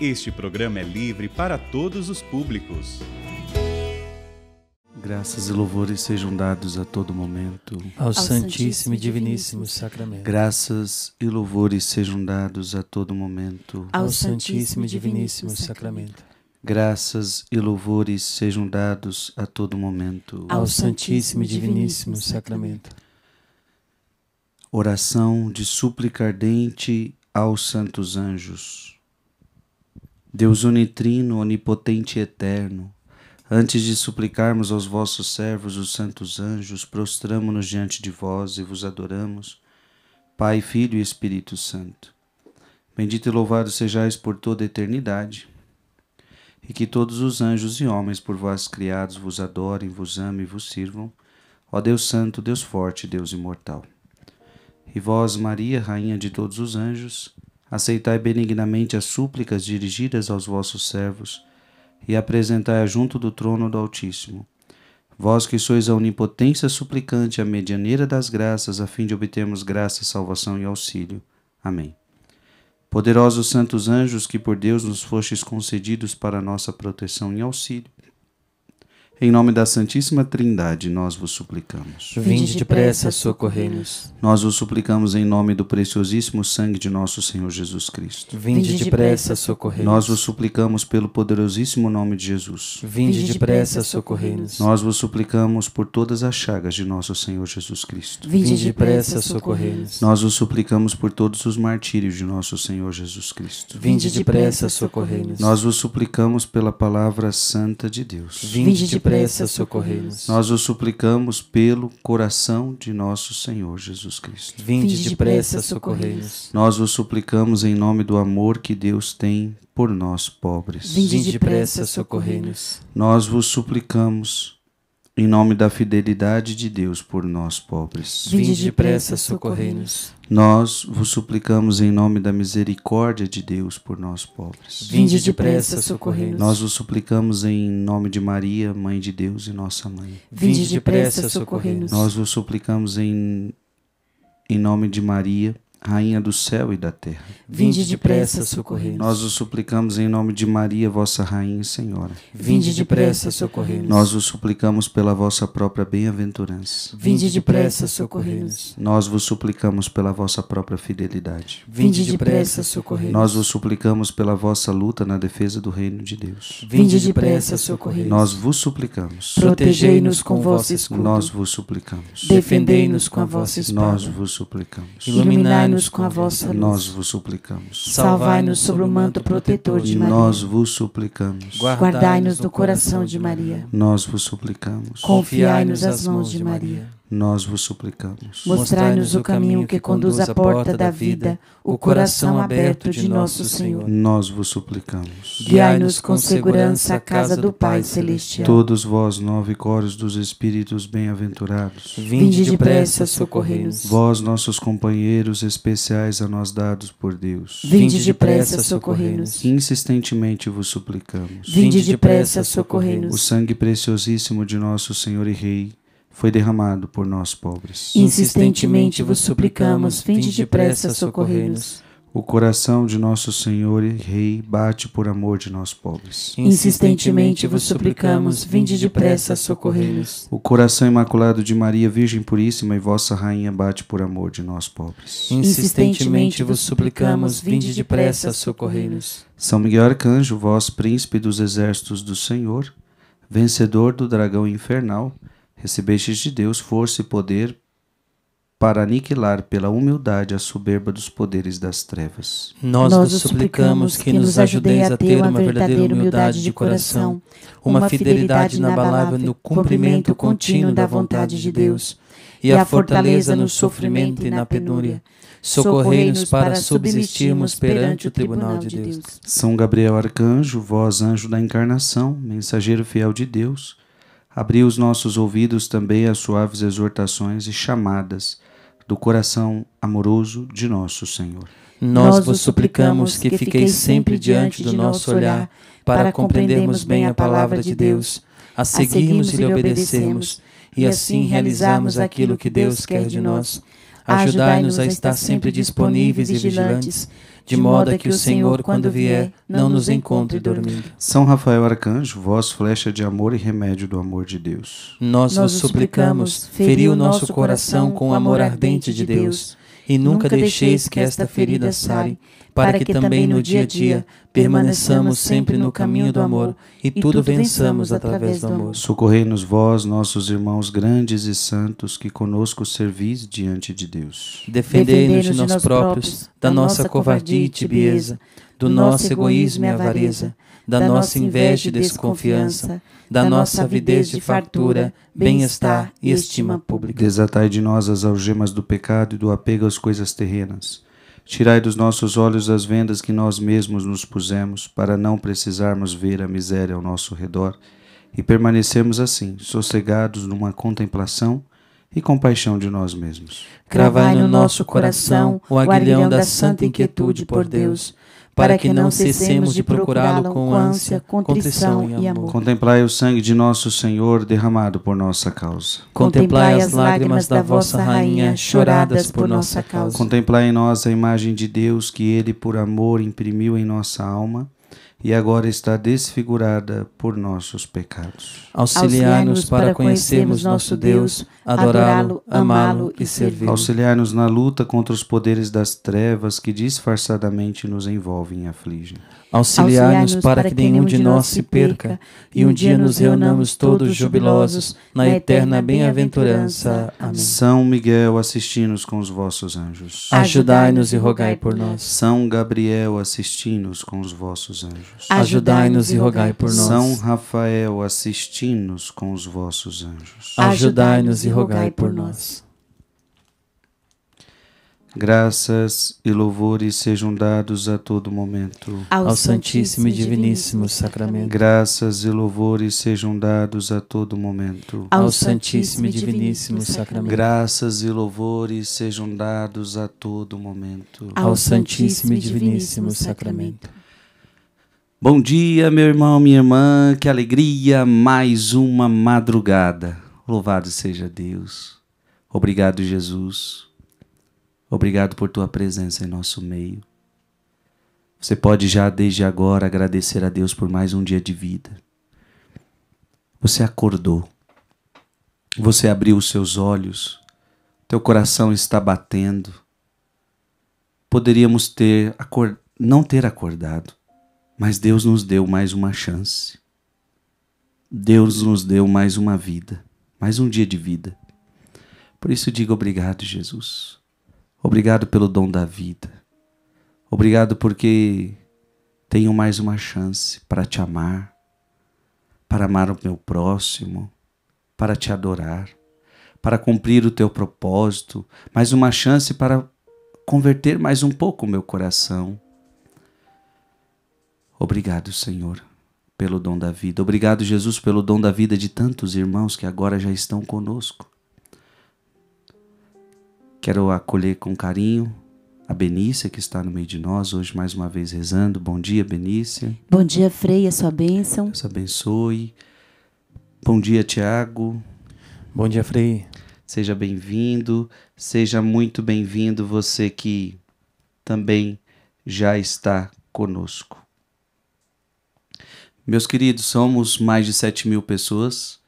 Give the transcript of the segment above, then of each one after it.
Este programa é livre para todos os públicos. Graças e louvores sejam dados a todo momento ao, Santíssimo, e Diviníssimo Sacramento. Graças e louvores sejam dados a todo momento ao, Santíssimo e Diviníssimo Sacramento. Graças e louvores sejam dados a todo momento ao, ao Santíssimo e Diviníssimo Sacramento. Oração de súplica ardente aos santos anjos. Deus unitrino, onipotente e eterno, antes de suplicarmos aos vossos servos, os santos anjos, prostramo-nos diante de vós e vos adoramos, Pai, Filho e Espírito Santo. Bendito e louvado sejais por toda a eternidade, e que todos os anjos e homens por vós criados vos adorem, vos amem e vos sirvam, ó Deus Santo, Deus Forte, Deus Imortal. E vós, Maria, Rainha de todos os anjos, aceitai benignamente as súplicas dirigidas aos vossos servos e apresentai-a junto do trono do Altíssimo. Vós que sois a onipotência suplicante, a medianeira das graças, a fim de obtermos graça, salvação e auxílio. Amém. Poderosos santos anjos, que por Deus nos fostes concedidos para nossa proteção e auxílio, em nome da Santíssima Trindade, nós vos suplicamos. Vinde depressa, socorrei-nos. Nós vos suplicamos em nome do preciosíssimo sangue de nosso Senhor Jesus Cristo. Vinde depressa, socorrei-nos. Nós vos suplicamos pelo poderosíssimo nome de Jesus. Vinde depressa, socorrei-nos. Nós vos suplicamos por todas as chagas de nosso Senhor Jesus Cristo. Vinde depressa, socorrei-nos. Nós vos suplicamos por todos os martírios de nosso Senhor Jesus Cristo. Vinde depressa, socorrei-nos. Nós vos suplicamos pela palavra santa de Deus. Vinde depressa, depressa socorrei-nos. Nós o suplicamos pelo coração de nosso Senhor Jesus Cristo. Vinde depressa socorrei-nos. Nós o suplicamos em nome do amor que Deus tem por nós pobres. Vinde depressa socorrei-nos. Nós vos suplicamos em nome da fidelidade de Deus por nós, pobres. Vinde depressa, socorrei-nos. Nós vos suplicamos em nome da misericórdia de Deus por nós, pobres. Vinde depressa, socorrei-nos. Nós vos suplicamos em nome de Maria, Mãe de Deus e Nossa Mãe. Vinde depressa, socorrei-nos. Nós vos suplicamos em, em nome de Maria, Rainha do céu e da terra. Vinde depressa, socorrer. Nós o suplicamos em nome de Maria, vossa Rainha e Senhora. Vinde depressa, socorrer. Nós o suplicamos pela vossa própria bem-aventurança. Vinde depressa, socorrer. Nós vos suplicamos pela vossa própria fidelidade. Vinde depressa, socorrer. Nós vos suplicamos pela vossa luta na defesa do reino de Deus. Vinde depressa, socorrer. Nós vos suplicamos. Protegei-nos com vosso escudo. Nós vos suplicamos. Defendei-nos com a vossa espada. Nós vos suplicamos. Iluminai Salvai-nos com a vossa luz. Nós vos suplicamos. Salvai-nos sobre o manto protetor de Maria. Nós vos suplicamos. Guardai-nos do coração de Maria. Nós vos suplicamos. Confiai-nos às mãos de Maria nós vos suplicamos. Mostrai-nos o caminho que conduz à porta da vida, o coração aberto de nosso Senhor. Nós vos suplicamos. Guiai-nos com segurança à casa do Pai Celestial. Todos vós, nove coros dos Espíritos bem-aventurados, vinde depressa socorrer-nos. Vós, nossos companheiros especiais a nós dados por Deus, vinde depressa socorrer-nos. Insistentemente vos suplicamos. Vinde depressa socorrer-nos. O sangue preciosíssimo de nosso Senhor e Rei foi derramado por nós pobres. Insistentemente vos suplicamos, vinde depressa socorrer-nos. O coração de nosso Senhor e Rei bate por amor de nós pobres. Insistentemente vos suplicamos, vinde depressa socorrer-nos. O coração imaculado de Maria, Virgem Puríssima e vossa Rainha, bate por amor de nós pobres. Insistentemente vos suplicamos, vinde depressa socorrer-nos. São Miguel Arcanjo, vós príncipe dos exércitos do Senhor, vencedor do dragão infernal, recebestes de Deus força e poder para aniquilar pela humildade a soberba dos poderes das trevas. Nós, Nós vos suplicamos que, que nos ajudeis a ter uma verdadeira humildade de coração, uma fidelidade inabalável no cumprimento contínuo da vontade de Deus, e a fortaleza no sofrimento e na penúria. Socorrei-nos para subsistirmos perante o tribunal de Deus. São Gabriel Arcanjo, vós anjo da encarnação, mensageiro fiel de Deus, abri os nossos ouvidos também às suaves exortações e chamadas do coração amoroso de nosso Senhor. Nós vos suplicamos que fiqueis sempre diante do nosso olhar, para compreendermos bem a palavra de Deus, a seguirmos e lhe obedecermos, e assim, assim realizarmos aquilo que Deus quer de nós. Ajudai-nos a estar sempre disponíveis e vigilantes de modo que o Senhor, quando vier, não nos encontre dormindo. São Rafael Arcanjo, vós flecha de amor e remédio do amor de Deus. Nós vos suplicamos, feri o nosso coração com o amor ardente de Deus e nunca deixeis que esta ferida sare, para que também no dia a dia permaneçamos sempre no caminho do amor e tudo vençamos através do amor. Socorrei-nos vós, nossos irmãos grandes e santos, que conosco servis diante de Deus. Defendei-nos de nós próprios, da nossa covardia e tibieza, do nosso egoísmo e avareza da, nossa inveja e desconfiança, da, nossa avidez de fartura, bem-estar e estima pública. Desatai de nós as algemas do pecado e do apego às coisas terrenas. Tirai dos nossos olhos as vendas que nós mesmos nos pusemos, para não precisarmos ver a miséria ao nosso redor e permanecemos assim, sossegados numa contemplação e compaixão de nós mesmos. Cravai no nosso coração o aguilhão da santa inquietude por Deus para que não cessemos de procurá-lo com ânsia, contrição e amor. Contemplai o sangue de nosso Senhor derramado por nossa causa. Contemplai as lágrimas da vossa rainha choradas por nossa causa. Contemplai em nós a imagem de Deus que ele por amor imprimiu em nossa alma e agora está desfigurada por nossos pecados. Auxiliar-nos para conhecermos nosso Deus, adorá-lo, amá-lo e servi-lo. Auxiliar-nos na luta contra os poderes das trevas que disfarçadamente nos envolvem e afligem auxiliar nos para que nenhum de nós se perca e um dia nos reunamos todos jubilosos na eterna bem-aventurança. Amém. São Miguel, assisti-nos com os vossos anjos. Ajudai-nos e rogai por nós. São Gabriel, assisti-nos com os vossos anjos. Ajudai-nos e rogai por nós. São Rafael, assisti-nos com os vossos anjos. Ajudai-nos e rogai por nós. Graças e louvores sejam dados a todo momento. Ao, Ao Santíssimo e Diviníssimo Sacramento. Graças e louvores sejam dados a todo momento. Ao Santíssimo e Diviníssimo Sacramento. Graças e louvores sejam dados a todo momento. Ao Santíssimo e Diviníssimo Sacramento. Bom dia, meu irmão, minha irmã, que alegria, mais uma madrugada. Louvado seja Deus. Obrigado, Jesus Obrigado por tua presença em nosso meio. Você pode já desde agora agradecer a Deus por mais um dia de vida. Você acordou. Você abriu os seus olhos. Teu coração está batendo. Poderíamos ter não ter acordado, mas Deus nos deu mais uma chance. Deus nos deu mais uma vida, mais um dia de vida. Por isso digo obrigado, Jesus. Obrigado pelo dom da vida. Obrigado porque tenho mais uma chance para te amar, para amar o meu próximo, para te adorar, para cumprir o teu propósito, mais uma chance para converter mais um pouco o meu coração. Obrigado, Senhor, pelo dom da vida. Obrigado, Jesus, pelo dom da vida de tantos irmãos que agora já estão conosco. Quero acolher com carinho a Benícia que está no meio de nós hoje mais uma vez rezando. Bom dia, Benícia. Bom dia, Frei, a sua bênção. Deus abençoe. Bom dia, Tiago. Bom dia, Frei. Seja bem-vindo, seja muito bem-vindo você que também já está conosco. Meus queridos, somos mais de 7 mil pessoas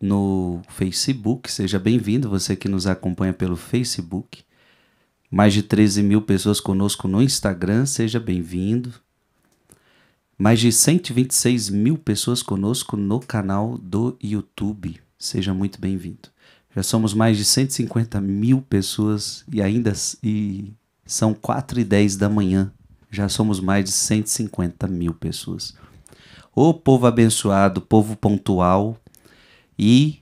no Facebook. Seja bem-vindo, você que nos acompanha pelo Facebook. Mais de 13 mil pessoas conosco no Instagram, seja bem-vindo. Mais de 126 mil pessoas conosco no canal do YouTube, seja muito bem-vindo. Já somos mais de 150 mil pessoas e ainda e são 4 e 10 da manhã. Já somos mais de 150 mil pessoas. Ô povo abençoado, povo pontual, e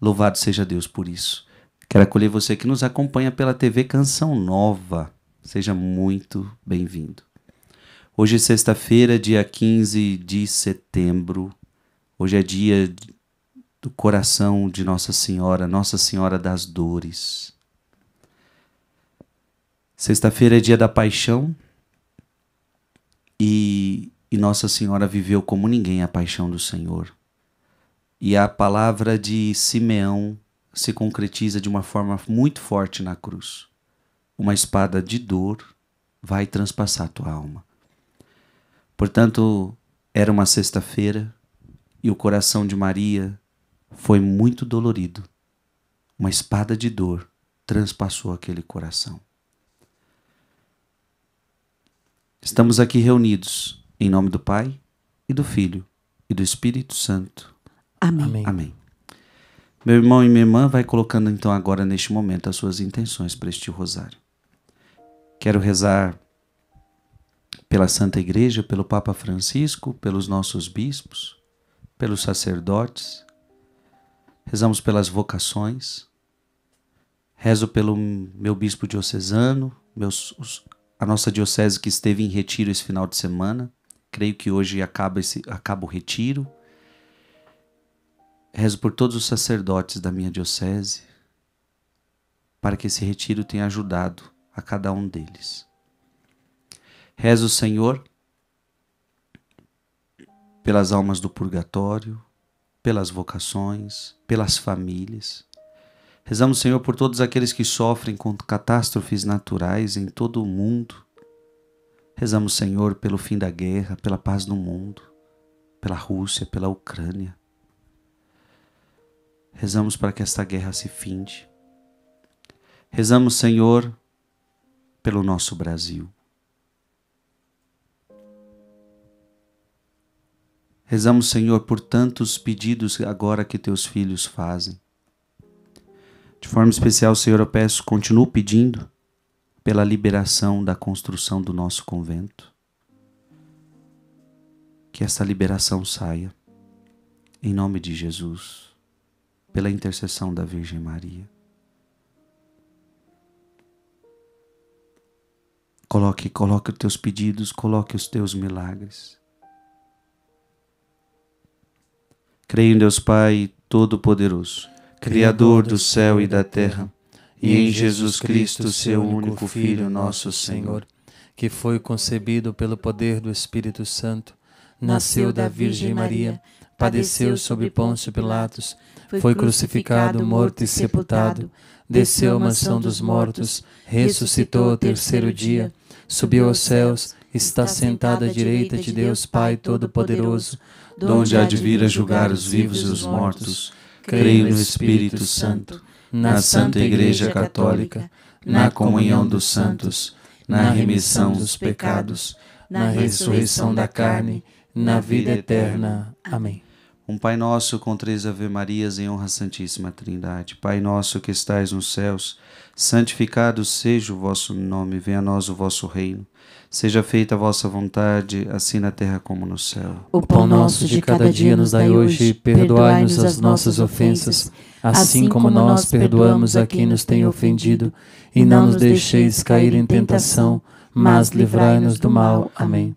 louvado seja Deus por isso. Quero acolher você que nos acompanha pela TV Canção Nova. Seja muito bem-vindo. Hoje é sexta-feira, dia 15 de setembro. Hoje é dia do coração de Nossa Senhora, Nossa Senhora das Dores. Sexta-feira é dia da paixão e, e Nossa Senhora viveu como ninguém a paixão do Senhor. E a palavra de Simeão se concretiza de uma forma muito forte na cruz. Uma espada de dor vai transpassar tua alma. Portanto, era uma sexta-feira e o coração de Maria foi muito dolorido. Uma espada de dor transpassou aquele coração. Estamos aqui reunidos em nome do Pai e do Filho e do Espírito Santo. Amém. Amém. Amém. Meu irmão e minha irmã, vai colocando então agora neste momento as suas intenções para este rosário. Quero rezar pela Santa Igreja, pelo Papa Francisco, pelos nossos bispos, pelos sacerdotes. Rezamos pelas vocações. Rezo pelo meu bispo diocesano, meus, os, a nossa diocese que esteve em retiro esse final de semana. Creio que hoje acaba, esse, acaba o retiro. Rezo por todos os sacerdotes da minha diocese, para que esse retiro tenha ajudado a cada um deles. Rezo, Senhor, pelas almas do purgatório, pelas vocações, pelas famílias. Rezamos, Senhor, por todos aqueles que sofrem com catástrofes naturais em todo o mundo. Rezamos, Senhor, pelo fim da guerra, pela paz no mundo, pela Rússia, pela Ucrânia. Rezamos para que esta guerra se finde. Rezamos, Senhor, pelo nosso Brasil. Rezamos, Senhor, por tantos pedidos agora que teus filhos fazem. De forma especial, Senhor, eu peço, continuo pedindo pela liberação da construção do nosso convento. Que essa liberação saia, em nome de Jesus pela intercessão da Virgem Maria. Coloque, coloque os teus pedidos, coloque os teus milagres. Creio em Deus Pai Todo-Poderoso, Criador do céu e da terra, e em Jesus Cristo, seu único Filho, nosso Senhor, que foi concebido pelo poder do Espírito Santo, nasceu da Virgem Maria padeceu sob Pôncio Pilatos, foi crucificado, morto e sepultado, desceu à mansão dos mortos, ressuscitou ao terceiro dia, subiu aos céus, está sentado à direita de Deus Pai Todo-Poderoso, onde há de vir a julgar os vivos e os mortos. Creio no Espírito Santo, na Santa Igreja Católica, na comunhão dos santos, na remissão dos pecados, na ressurreição da carne, na vida eterna. Amém. Um Pai Nosso com três Ave Marias em honra à Santíssima Trindade. Pai Nosso que estais nos céus, santificado seja o vosso nome, venha a nós o vosso reino. Seja feita a vossa vontade, assim na terra como no céu. O pão nosso de cada dia nos dai hoje, perdoai-nos as nossas ofensas, assim como nós perdoamos a quem nos tem ofendido, e não nos deixeis cair em tentação, mas livrai-nos do mal. Amém.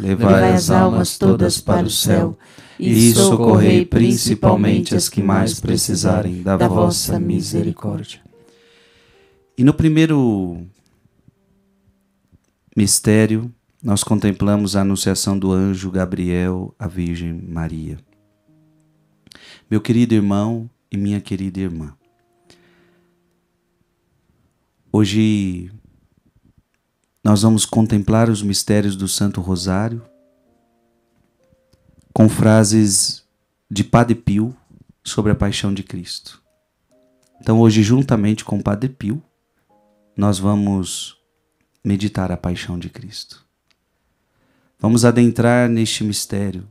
levai as almas todas para o céu e socorrei principalmente as que mais precisarem da vossa misericórdia. E no primeiro mistério, nós contemplamos a anunciação do anjo Gabriel à Virgem Maria. Meu querido irmão e minha querida irmã, hoje nós vamos contemplar os mistérios do Santo Rosário com frases de Padre Pio sobre a paixão de Cristo. Então, hoje, juntamente com Padre Pio, nós vamos meditar a paixão de Cristo. Vamos adentrar neste mistério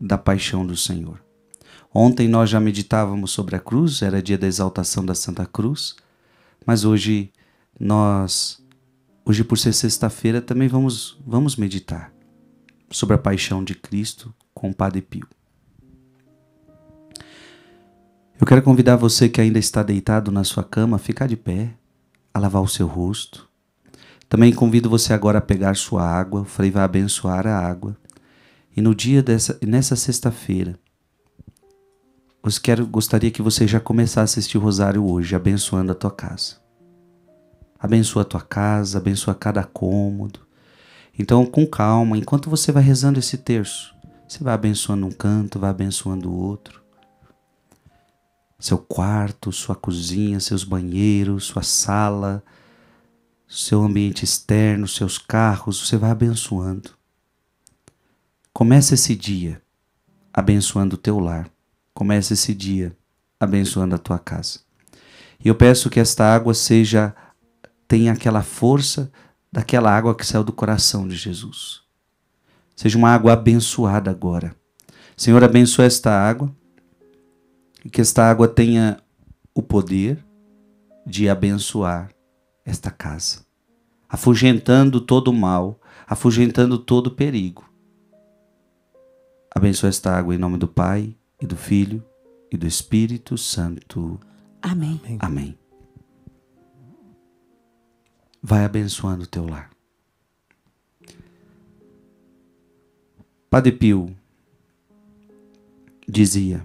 da paixão do Senhor. Ontem nós já meditávamos sobre a cruz, era dia da exaltação da Santa Cruz, mas hoje nós Hoje, por ser sexta-feira, também vamos, vamos meditar sobre a paixão de Cristo com o Padre Pio. Eu quero convidar você que ainda está deitado na sua cama a ficar de pé, a lavar o seu rosto. Também convido você agora a pegar sua água, o Frei vai abençoar a água. E no dia dessa, nessa sexta-feira, eu quero, gostaria que você já começasse este rosário hoje, abençoando a tua casa abençoa a tua casa, abençoa cada cômodo. Então, com calma, enquanto você vai rezando esse terço, você vai abençoando um canto, vai abençoando o outro. Seu quarto, sua cozinha, seus banheiros, sua sala, seu ambiente externo, seus carros, você vai abençoando. Começa esse dia abençoando o teu lar. Começa esse dia abençoando a tua casa. E eu peço que esta água seja tem aquela força daquela água que saiu do coração de Jesus. Seja uma água abençoada agora. Senhor, abençoa esta água e que esta água tenha o poder de abençoar esta casa, afugentando todo o mal, afugentando todo o perigo. Abençoa esta água em nome do Pai e do Filho e do Espírito Santo. Amém. Amém. Amém vai abençoando o teu lar. Padre Pio dizia: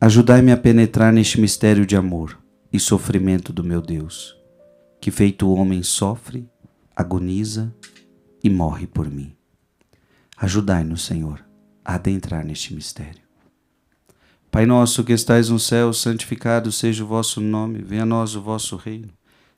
Ajudai-me a penetrar neste mistério de amor e sofrimento do meu Deus, que feito o homem sofre, agoniza e morre por mim. Ajudai-nos, Senhor, a adentrar neste mistério. Pai nosso que estais no céu, santificado seja o vosso nome, venha a nós o vosso reino.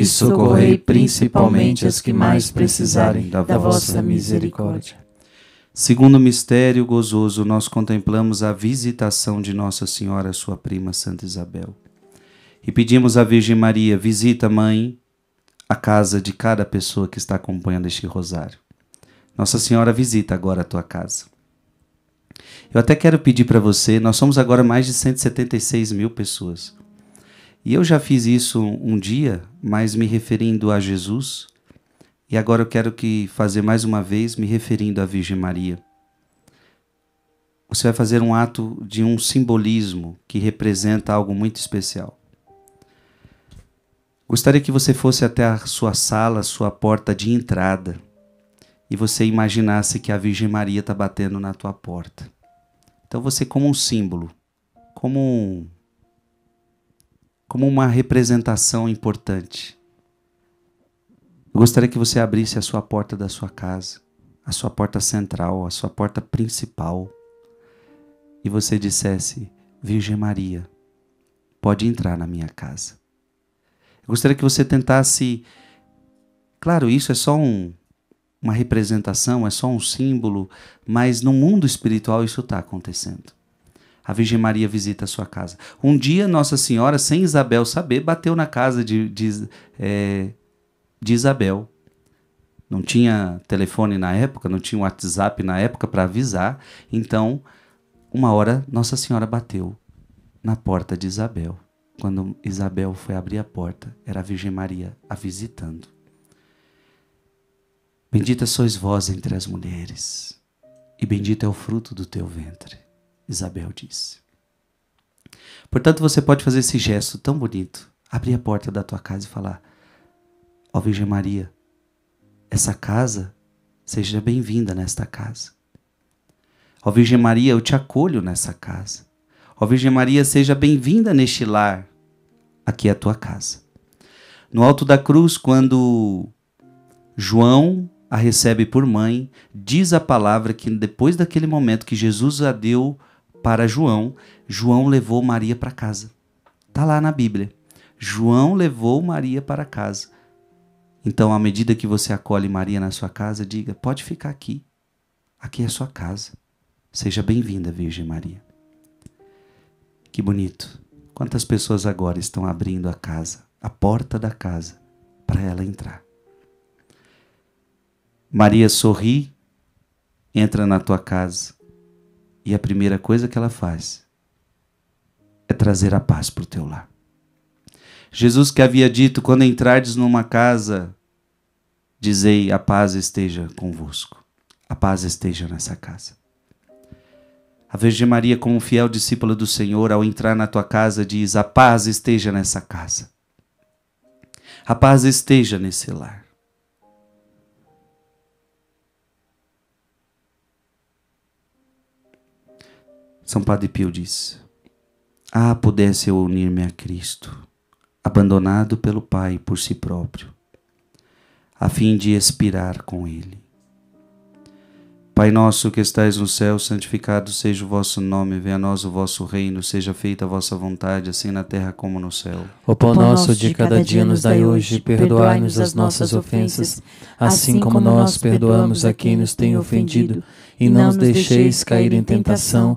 e socorrei principalmente as que mais precisarem da vossa misericórdia. Segundo mistério gozoso, nós contemplamos a visitação de Nossa Senhora, sua prima Santa Isabel. E pedimos à Virgem Maria, visita, mãe, a casa de cada pessoa que está acompanhando este rosário. Nossa Senhora visita agora a tua casa. Eu até quero pedir para você, nós somos agora mais de 176 mil pessoas. E eu já fiz isso um dia, mas me referindo a Jesus, e agora eu quero que fazer mais uma vez me referindo à Virgem Maria. Você vai fazer um ato de um simbolismo que representa algo muito especial. Gostaria que você fosse até a sua sala, sua porta de entrada, e você imaginasse que a Virgem Maria está batendo na tua porta. Então você, como um símbolo, como um, como uma representação importante. Eu gostaria que você abrisse a sua porta da sua casa, a sua porta central, a sua porta principal, e você dissesse: Virgem Maria, pode entrar na minha casa. Eu gostaria que você tentasse. Claro, isso é só um, uma representação, é só um símbolo, mas no mundo espiritual isso está acontecendo a Virgem Maria visita a sua casa. Um dia, Nossa Senhora, sem Isabel saber, bateu na casa de, de, é, de Isabel. Não tinha telefone na época, não tinha WhatsApp na época para avisar. Então, uma hora, Nossa Senhora bateu na porta de Isabel. Quando Isabel foi abrir a porta, era a Virgem Maria a visitando. Bendita sois vós entre as mulheres, e bendito é o fruto do teu ventre. Isabel disse. Portanto, você pode fazer esse gesto tão bonito, abrir a porta da tua casa e falar: Ó oh Virgem Maria, essa casa, seja bem-vinda nesta casa. Ó oh Virgem Maria, eu te acolho nessa casa. Ó oh Virgem Maria, seja bem-vinda neste lar. Aqui é a tua casa. No alto da cruz, quando João a recebe por mãe, diz a palavra que depois daquele momento que Jesus a deu para João, João levou Maria para casa. Tá lá na Bíblia. João levou Maria para casa. Então, à medida que você acolhe Maria na sua casa, diga: pode ficar aqui. Aqui é sua casa. Seja bem-vinda, Virgem Maria. Que bonito. Quantas pessoas agora estão abrindo a casa, a porta da casa, para ela entrar? Maria sorri, entra na tua casa. E a primeira coisa que ela faz é trazer a paz para o teu lar. Jesus que havia dito: quando entrardes numa casa, dizei: a paz esteja convosco, a paz esteja nessa casa. A Virgem Maria, como fiel discípula do Senhor, ao entrar na tua casa, diz: a paz esteja nessa casa, a paz esteja nesse lar. São Padre Pio diz: Ah, pudesse eu unir-me a Cristo, abandonado pelo Pai por si próprio, a fim de expirar com Ele. Pai nosso que estais no céu, santificado seja o vosso nome, venha a nós o vosso reino, seja feita a vossa vontade, assim na terra como no céu. O pão nosso de cada dia nos dai hoje, perdoai-nos as nossas ofensas, assim, assim como nós perdoamos a quem nos tem ofendido, e não nos deixeis cair em tentação,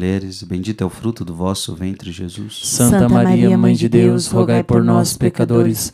mulheres, bendito é o fruto do vosso ventre, Jesus. Santa Maria, Mãe de Deus, rogai por nós, pecadores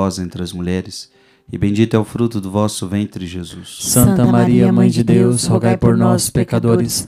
vós entre as mulheres, e bendito é o fruto do vosso ventre, Jesus. Santa Maria, Mãe de Deus, rogai por nós, pecadores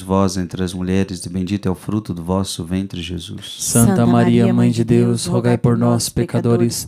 vós entre as mulheres, e bendito é o fruto do vosso ventre, Jesus. Santa Maria, Mãe de Deus, rogai por nós, pecadores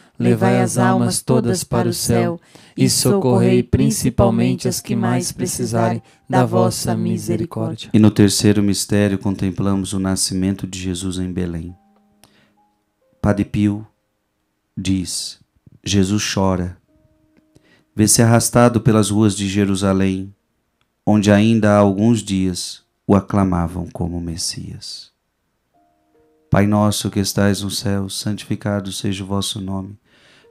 levai as almas todas para o céu e socorrei principalmente as que mais precisarem da vossa misericórdia. E no terceiro mistério contemplamos o nascimento de Jesus em Belém. Padre Pio diz: Jesus chora. Vê-se arrastado pelas ruas de Jerusalém, onde ainda há alguns dias o aclamavam como Messias. Pai nosso que estais no céu, santificado seja o vosso nome.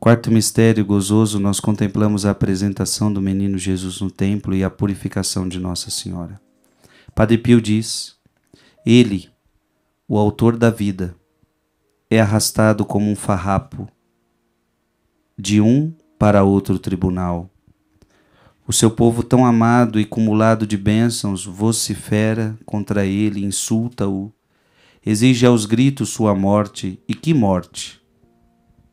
Quarto mistério gozoso, nós contemplamos a apresentação do menino Jesus no templo e a purificação de Nossa Senhora. Padre Pio diz: Ele, o autor da vida, é arrastado como um farrapo de um para outro tribunal. O seu povo, tão amado e cumulado de bênçãos, vocifera contra ele, insulta-o, exige aos gritos sua morte, e que morte!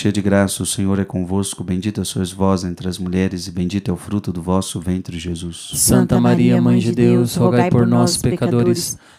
cheia de graça, o Senhor é convosco, bendita sois vós entre as mulheres e bendito é o fruto do vosso ventre, Jesus. Santa Maria, Mãe de Deus, rogai por nós, pecadores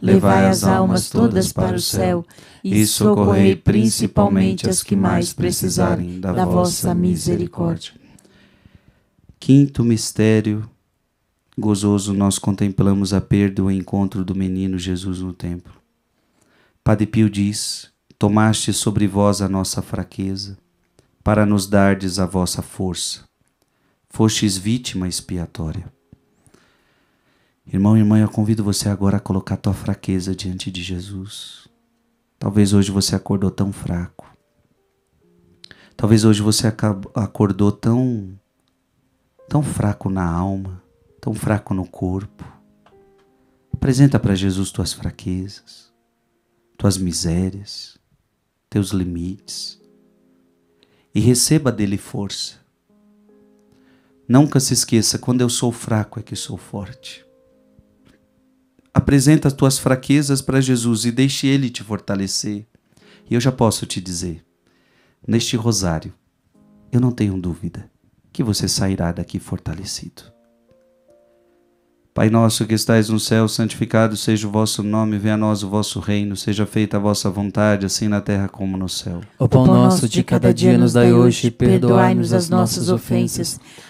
levai as almas todas para o céu e socorrei principalmente as que mais precisarem da vossa misericórdia. Quinto mistério gozoso, nós contemplamos a perda e o encontro do menino Jesus no templo. Padre Pio diz: Tomaste sobre vós a nossa fraqueza, para nos dardes a vossa força. Fostes vítima expiatória. Irmão e irmã, eu convido você agora a colocar tua fraqueza diante de Jesus. Talvez hoje você acordou tão fraco. Talvez hoje você acordou tão tão fraco na alma, tão fraco no corpo. Apresenta para Jesus tuas fraquezas, tuas misérias, teus limites e receba dele força. Nunca se esqueça, quando eu sou fraco é que sou forte. Apresenta as tuas fraquezas para Jesus e deixe Ele te fortalecer. E eu já posso te dizer, neste rosário, eu não tenho dúvida que você sairá daqui fortalecido. Pai nosso que estais no céu, santificado seja o vosso nome, venha a nós o vosso reino, seja feita a vossa vontade, assim na terra como no céu. O pão nosso de cada dia nos dai hoje, perdoai-nos as nossas ofensas,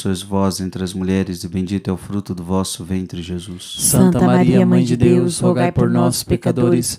sois vós entre as mulheres, e bendito é o fruto do vosso ventre, Jesus. Santa Maria, Mãe de Deus, rogai por nós, pecadores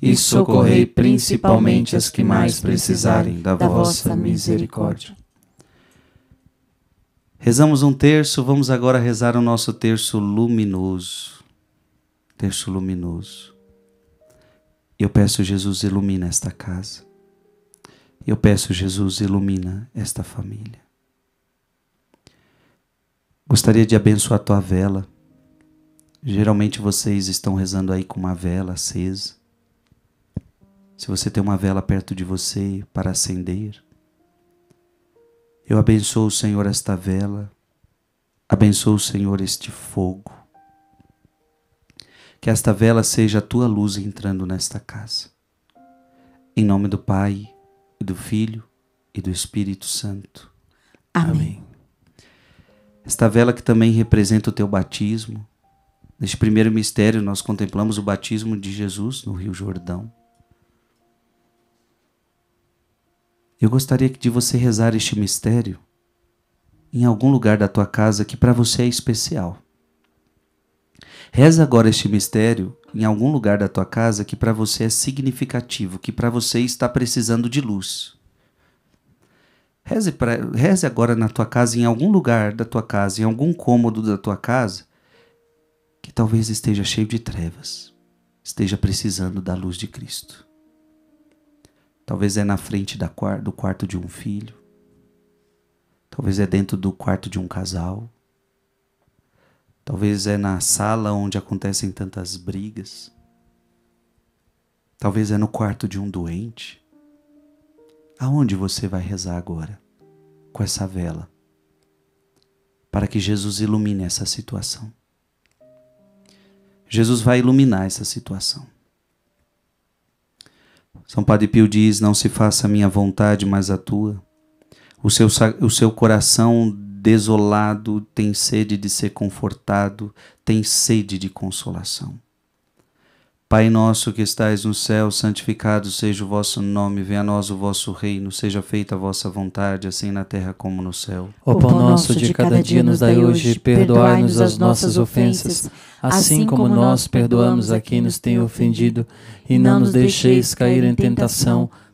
e socorrei principalmente as que mais precisarem da, vossa misericórdia. Rezamos um terço, vamos agora rezar o nosso terço luminoso. Terço luminoso. Eu peço, Jesus, ilumina esta casa. Eu peço, Jesus, ilumina esta família. Gostaria de abençoar a tua vela. Geralmente vocês estão rezando aí com uma vela acesa se você tem uma vela perto de você para acender, eu abençoo, Senhor, esta vela, abençoo, Senhor, este fogo. Que esta vela seja a tua luz entrando nesta casa. Em nome do Pai, e do Filho e do Espírito Santo. Amém. Amém. Esta vela que também representa o teu batismo. Neste primeiro mistério, nós contemplamos o batismo de Jesus no Rio Jordão. Eu gostaria de você rezar este mistério em algum lugar da tua casa que para você é especial. Reza agora este mistério em algum lugar da tua casa que para você é significativo, que para você está precisando de luz. Reze, pra, reze agora na tua casa, em algum lugar da tua casa, em algum cômodo da tua casa, que talvez esteja cheio de trevas, esteja precisando da luz de Cristo. Talvez é na frente da, do quarto de um filho. Talvez é dentro do quarto de um casal. Talvez é na sala onde acontecem tantas brigas. Talvez é no quarto de um doente. Aonde você vai rezar agora com essa vela? Para que Jesus ilumine essa situação. Jesus vai iluminar essa situação. São Padre Pio diz: Não se faça a minha vontade, mas a tua. O seu, o seu coração desolado tem sede de ser confortado, tem sede de consolação. Pai nosso que estais no céu, santificado seja o vosso nome, venha a nós o vosso reino, seja feita a vossa vontade, assim na terra como no céu. O pão nosso de cada dia nos dai hoje, perdoai-nos as nossas ofensas, assim, assim como nós perdoamos a quem nos tem ofendido, e não nos deixeis cair em tentação,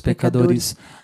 nós, pecadores,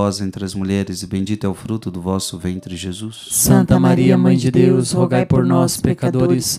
vós entre as mulheres, e bendito é o fruto do vosso ventre, Jesus. Santa Maria, Mãe de Deus, rogai por nós, pecadores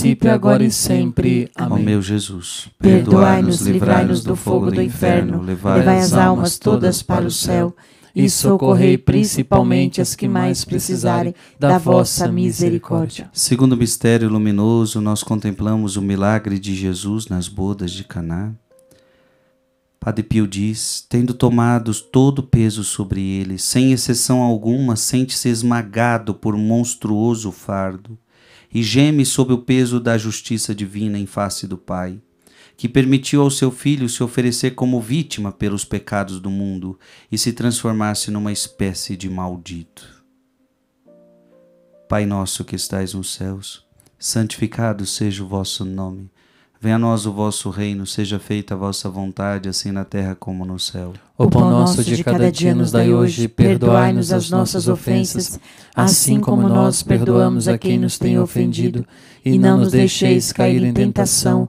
princípio, agora e sempre. Amém. Ó meu Jesus, perdoai-nos, livrai-nos do fogo do inferno, levai as almas todas para o céu e socorrei principalmente as que mais precisarem da vossa misericórdia. Segundo mistério luminoso, nós contemplamos o milagre de Jesus nas bodas de Caná. Padre Pio diz: tendo tomado todo o peso sobre ele, sem exceção alguma, sente-se esmagado por monstruoso fardo e geme sob o peso da justiça divina em face do Pai, que permitiu ao seu filho se oferecer como vítima pelos pecados do mundo e se transformasse numa espécie de maldito. Pai nosso que estais nos céus, santificado seja o vosso nome. Venha a nós o vosso reino, seja feita a vossa vontade, assim na terra como no céu. O pão nosso de cada dia nos dai hoje, perdoai-nos as nossas ofensas, assim, assim como nós perdoamos a quem nos tem ofendido, e não nos deixeis cair em tentação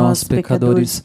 nós, pecadores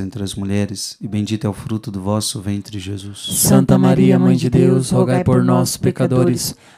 entre as mulheres, e bendito é o fruto do vosso ventre, Jesus. Santa Maria, Mãe de Deus, rogai por nós, pecadores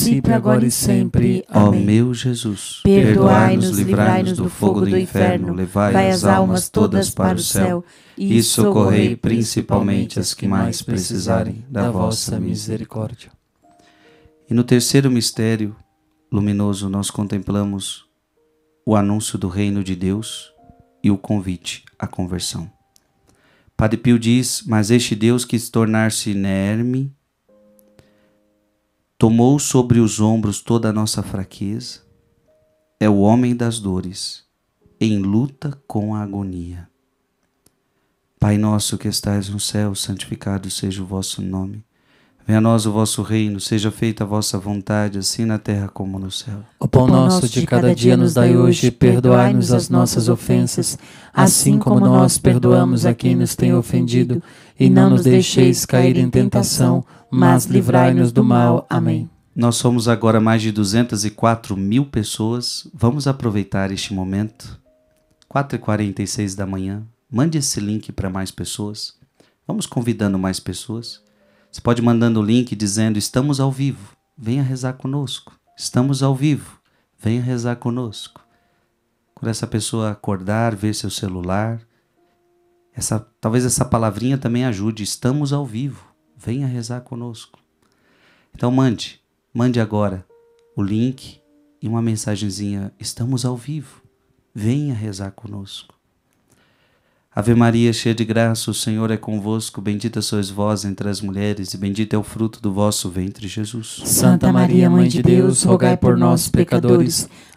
princípio, agora e sempre. Ó meu Jesus, perdoai-nos, livrai-nos do fogo do inferno, levai as almas todas para o céu e socorrei principalmente as que mais precisarem da vossa misericórdia. E no terceiro mistério luminoso, nós contemplamos o anúncio do reino de Deus e o convite à conversão. Padre Pio diz: Mas este Deus quis tornar-se inerme tomou sobre os ombros toda a nossa fraqueza, é o homem das dores, em luta com a agonia. Pai nosso que estais no céu, santificado seja o vosso nome. Venha a nós o vosso reino, seja feita a vossa vontade, assim na terra como no céu. O pão nosso de cada dia nos dai hoje, perdoai-nos as nossas ofensas, assim, assim como nós perdoamos a quem nos tem ofendido, e não nos deixeis cair em tentação, mas livrai-nos do mal. Amém. Nós somos agora mais de 204 mil pessoas. Vamos aproveitar este momento. 4h46 da manhã. Mande esse link para mais pessoas. Vamos convidando mais pessoas. Você pode ir mandando o link dizendo: Estamos ao vivo, venha rezar conosco. Estamos ao vivo, venha rezar conosco. Quando essa pessoa acordar, ver seu celular, essa, talvez essa palavrinha também ajude. Estamos ao vivo, venha rezar conosco. Então mande, mande agora o link e uma mensagenzinha: Estamos ao vivo, venha rezar conosco. Ave Maria, cheia de graça, o Senhor é convosco, bendita sois vós entre as mulheres, e bendito é o fruto do vosso ventre, Jesus. Santa Maria, Mãe de Deus, rogai por nós, pecadores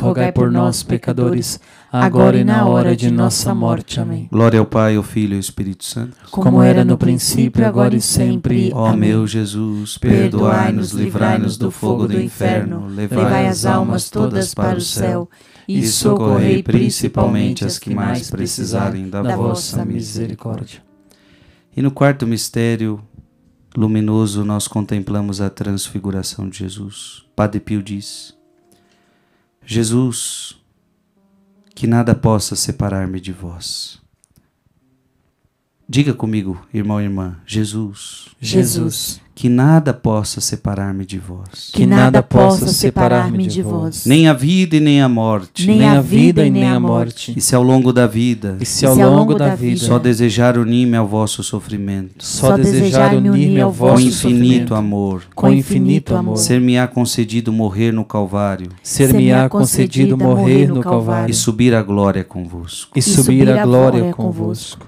rogai por nós, pecadores, agora e na hora de nossa morte. Amém. Glória ao Pai, ao Filho e ao Espírito Santo, como era no princípio, agora e sempre. Ó meu Jesus, perdoai-nos, livrai-nos do fogo do inferno, levai as almas todas para o céu e socorrei principalmente as que mais precisarem da vossa misericórdia. E no quarto mistério luminoso, nós contemplamos a transfiguração de Jesus. Padre Pio diz: Jesus, que nada possa separar-me de vós. Diga comigo, irmão e irmã, Jesus. Jesus. Que nada possa separar-me de vós. Que nada possa separar-me de vós. Nem a vida e nem a morte. Nem, nem a vida e nem a morte. E se ao longo da vida. E se ao longo da vida. Só desejar unir-me ao vosso sofrimento. Só, desejar unir-me ao vosso sofrimento. Com infinito amor. Com infinito amor. Ser-me-á concedido morrer no Calvário. Ser-me-á concedido morrer no Calvário. E subir a glória convosco. E subir a glória convosco.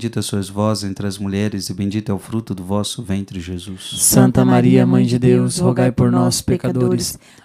bendita sois vós entre as mulheres, e bendito é o fruto do vosso ventre, Jesus. Santa Maria, Mãe de Deus, rogai por nós, pecadores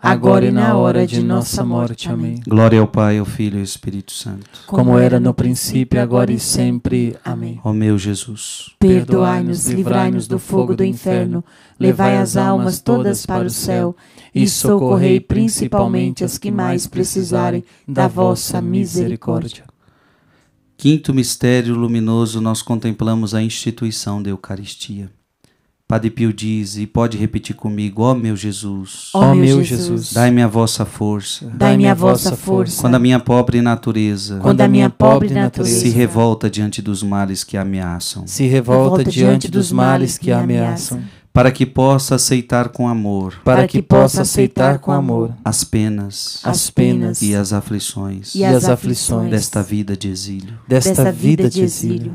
agora e na hora de nossa morte. Amém. Glória ao Pai, ao Filho e ao Espírito Santo. Como era no princípio, agora e sempre. Amém. Ó meu Jesus, perdoai-nos, livrai-nos do fogo do inferno, levai as almas todas para o céu e socorrei principalmente as que mais precisarem da vossa misericórdia. Quinto mistério luminoso, nós contemplamos a instituição da Eucaristia. Padre Pio diz e pode repetir comigo: Ó oh meu Jesus, ó oh meu Jesus, dai-me a vossa força, dai-me a vossa força. Quando a minha pobre natureza, quando a minha pobre natureza se revolta diante dos males que ameaçam, se revolta, revolta diante dos males que ameaçam para que possa aceitar com amor, para que possa aceitar com amor as penas, as penas e as aflições, e as aflições desta vida de exílio, desta vida de exílio.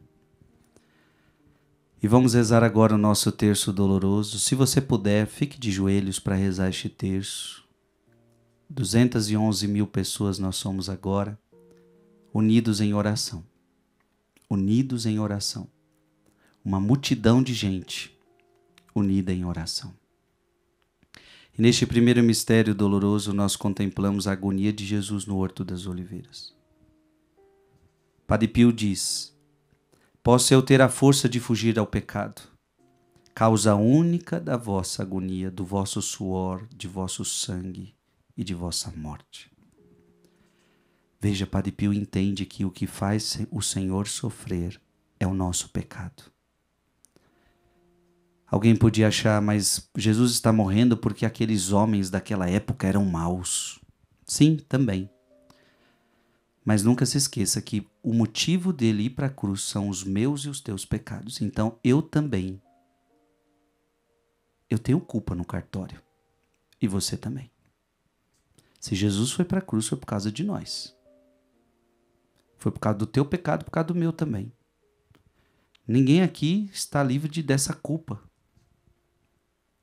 E vamos rezar agora o nosso terço doloroso. Se você puder, fique de joelhos para rezar este terço. 211 mil pessoas nós somos agora, unidos em oração. Unidos em oração. Uma multidão de gente unida em oração. E neste primeiro mistério doloroso, nós contemplamos a agonia de Jesus no Horto das Oliveiras. Padre Pio diz: possa eu ter a força de fugir ao pecado, causa única da vossa agonia, do vosso suor, de vosso sangue e de vossa morte. Veja, Padre Pio entende que o que faz o Senhor sofrer é o nosso pecado. Alguém podia achar, mas Jesus está morrendo porque aqueles homens daquela época eram maus. Sim, também. Mas nunca se esqueça que o motivo dele ir para a cruz são os meus e os teus pecados. Então eu também. Eu tenho culpa no cartório. E você também. Se Jesus foi para a cruz, foi por causa de nós. Foi por causa do teu pecado, por causa do meu também. Ninguém aqui está livre de, dessa culpa.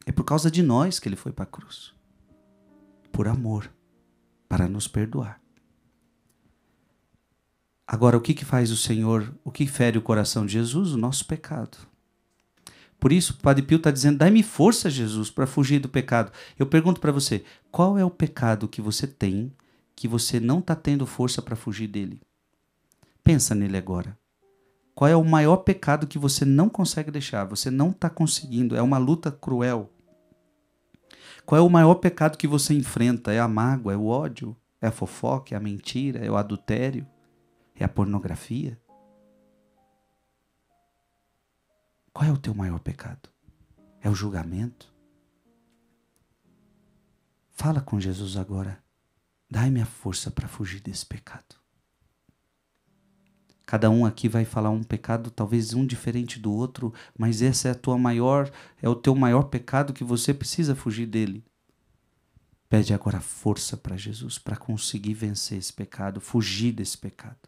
É por causa de nós que ele foi para a cruz. Por amor, para nos perdoar. Agora, o que, que faz o Senhor, o que fere o coração de Jesus? O nosso pecado. Por isso, o Padre Pio está dizendo: dai-me força, Jesus, para fugir do pecado. Eu pergunto para você: qual é o pecado que você tem que você não está tendo força para fugir dele? Pensa nele agora. Qual é o maior pecado que você não consegue deixar? Você não está conseguindo, é uma luta cruel. Qual é o maior pecado que você enfrenta? É a mágoa, é o ódio, é a fofoca, é a mentira, é o adultério? É a pornografia? Qual é o teu maior pecado? É o julgamento? Fala com Jesus agora. Dai-me a força para fugir desse pecado. Cada um aqui vai falar um pecado, talvez um diferente do outro, mas esse é a tua maior, é o teu maior pecado que você precisa fugir dele. Pede agora força para Jesus para conseguir vencer esse pecado, fugir desse pecado.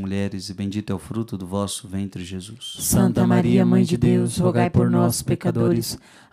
mulheres, e bendito é o fruto do vosso ventre, Jesus. Santa Maria, Mãe de Deus, rogai por nós, pecadores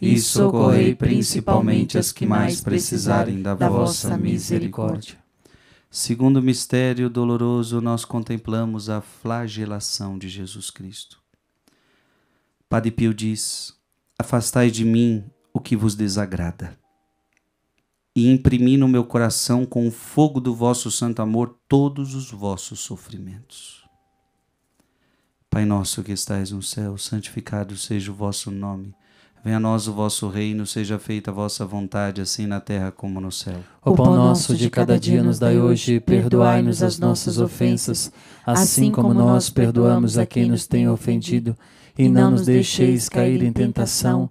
e socorrei principalmente as que mais precisarem da, da vossa misericórdia. Segundo mistério doloroso, nós contemplamos a flagelação de Jesus Cristo. Padre Pio diz: Afastai de mim o que vos desagrada. E imprimi no meu coração, com o fogo do vosso santo amor, todos os vossos sofrimentos. Pai nosso que estais no céu, santificado seja o vosso nome. Venha a nós o vosso reino, seja feita a vossa vontade, assim na terra como no céu. O pão nosso de cada dia nos dai hoje, perdoai-nos as nossas ofensas, assim, assim como nós perdoamos a quem nos tem ofendido, e não nos deixeis cair em tentação,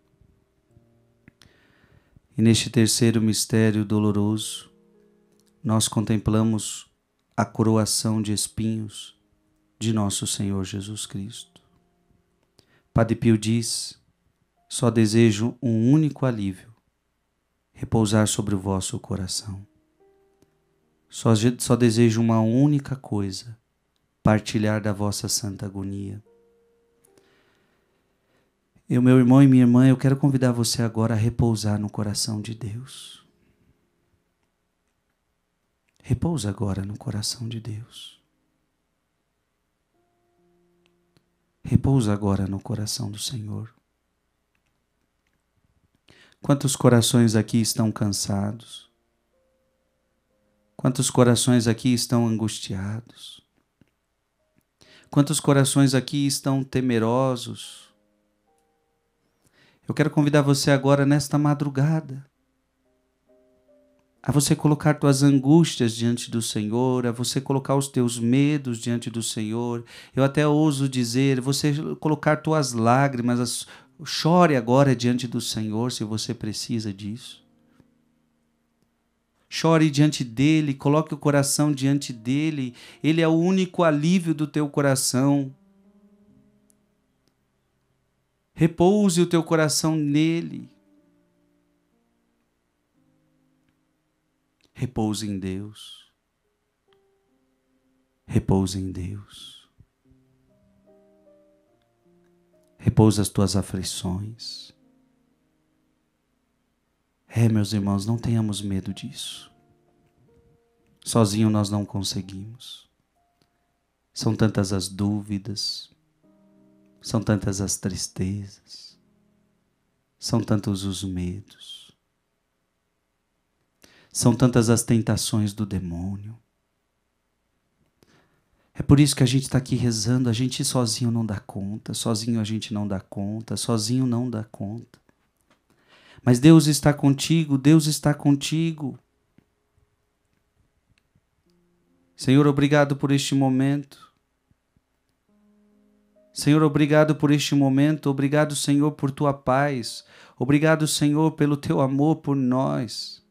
E neste terceiro mistério doloroso, nós contemplamos a coroação de espinhos de nosso Senhor Jesus Cristo. Padre Pio diz: Só desejo um único alívio, repousar sobre o vosso coração. Só, só desejo uma única coisa, partilhar da vossa santa agonia. Eu, meu irmão e minha irmã, eu quero convidar você agora a repousar no coração de Deus. Repousa agora no coração de Deus. Repousa agora no coração do Senhor. Quantos corações aqui estão cansados? Quantos corações aqui estão angustiados? Quantos corações aqui estão temerosos? Eu quero convidar você agora, nesta madrugada, a você colocar tuas angústias diante do Senhor, a você colocar os teus medos diante do Senhor. Eu até ouso dizer, você colocar tuas lágrimas, as... chore agora diante do Senhor se você precisa disso. Chore diante dele, coloque o coração diante dele. Ele é o único alívio do teu coração. Repouse o teu coração nele. Repouse em Deus. Repouse em Deus. Repouse as tuas aflições. É, meus irmãos, não tenhamos medo disso. Sozinho nós não conseguimos. São tantas as dúvidas, são tantas as tristezas, são tantos os medos, são tantas as tentações do demônio. É por isso que a gente está aqui rezando, a gente sozinho não dá conta, sozinho a gente não dá conta, sozinho não dá conta. Mas Deus está contigo, Deus está contigo. Senhor, obrigado por este momento. Senhor, obrigado por este momento, obrigado, Senhor, por tua paz, obrigado, Senhor, pelo teu amor por nós.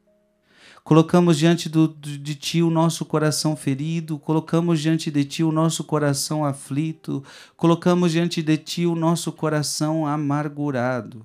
Colocamos diante do, de ti o nosso coração ferido, colocamos diante de ti o nosso coração aflito, colocamos diante de ti o nosso coração amargurado.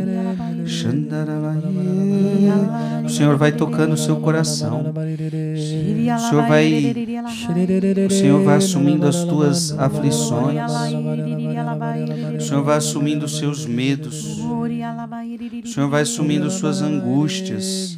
O Senhor vai tocando o seu coração. O Senhor vai, o Senhor vai assumindo as tuas aflições. O Senhor vai assumindo os seus medos. O Senhor vai assumindo suas angústias.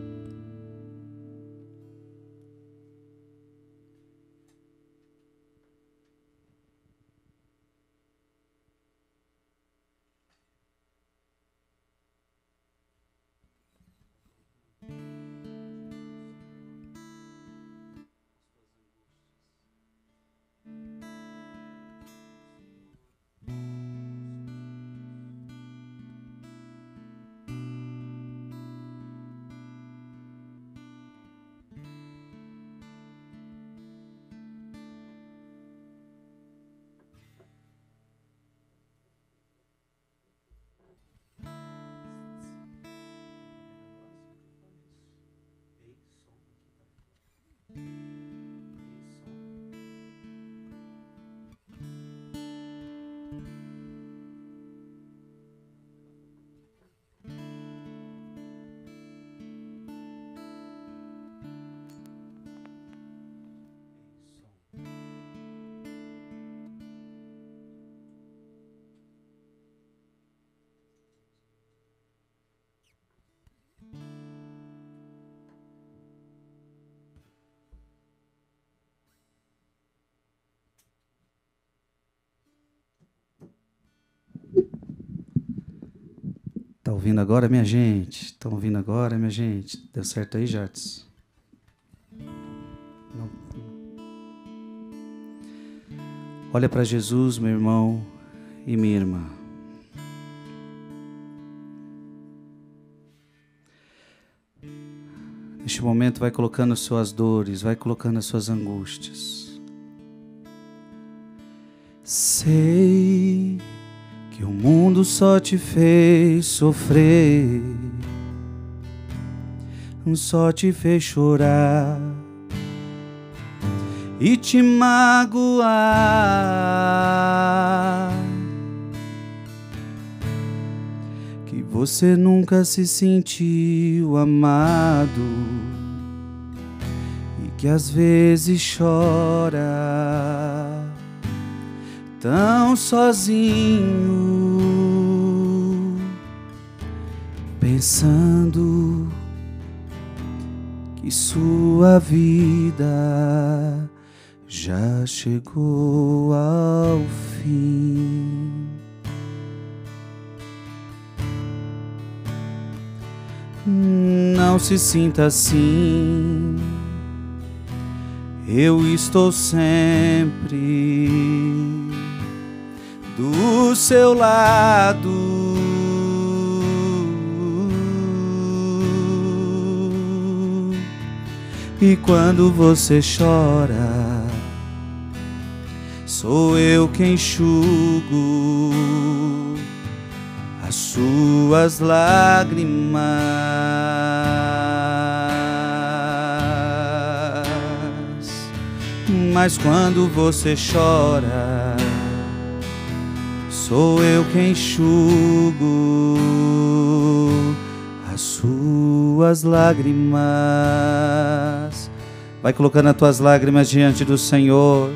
Tá ouvindo agora, minha gente? Estão tá ouvindo agora, minha gente? Deu certo aí, Jates. Não. Olha para Jesus, meu irmão e minha irmã. Neste momento, vai colocando as suas dores, vai colocando as suas angústias. Sei mundo só te fez sofrer, só te fez chorar e te magoar. Que você nunca se sentiu amado e que às vezes chora tão sozinho. pensando que sua vida já chegou ao fim. Não se sinta assim. Eu estou sempre do seu lado e quando você chora, sou eu quem enxugo as suas lágrimas. Mas quando você chora, sou eu quem enxugo suas lágrimas. Vai colocando as tuas lágrimas diante do Senhor.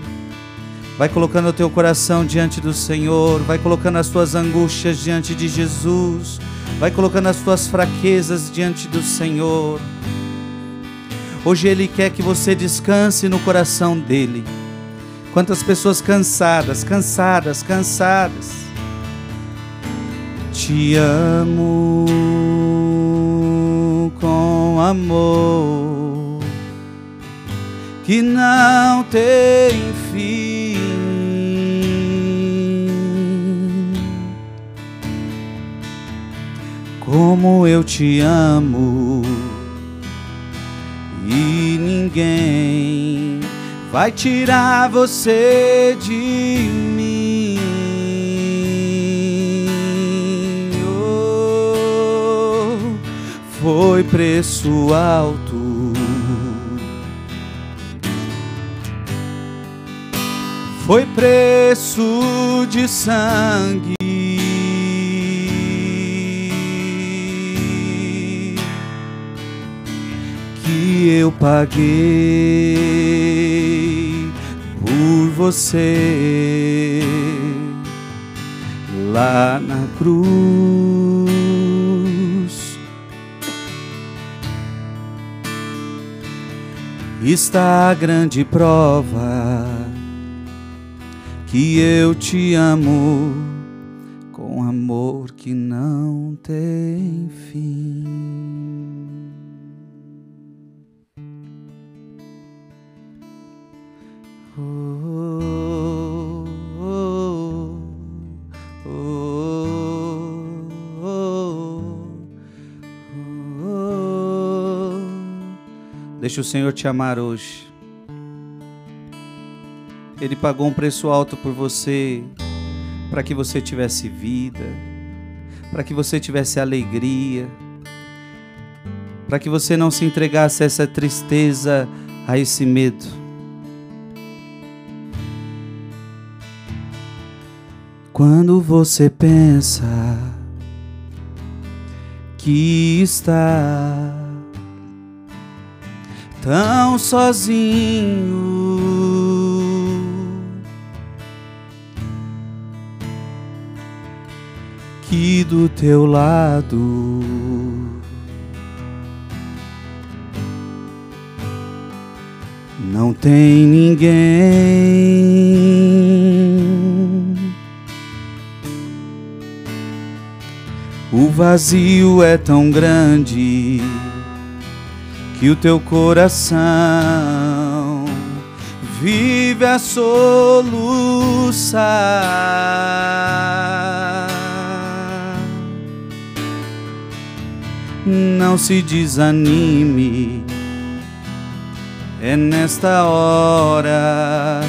Vai colocando o teu coração diante do Senhor. Vai colocando as tuas angústias diante de Jesus. Vai colocando as tuas fraquezas diante do Senhor. Hoje Ele quer que você descanse no coração dele. Quantas pessoas cansadas, cansadas, cansadas. Te amo com amor que não tem fim. Como eu te amo e ninguém vai tirar você de mim. foi preço alto. Foi preço de sangue. Que eu paguei por você lá na cruz. está a grande prova que eu te amo com amor que não tem fim. Deixa o Senhor te amar hoje. Ele pagou um preço alto por você, para que você tivesse vida, para que você tivesse alegria, para que você não se entregasse a essa tristeza, a esse medo. Quando você pensa que está tão sozinho que do teu lado não tem ninguém. O vazio é tão grande que o teu coração vive a soluçar. Não se desanime, é nesta hora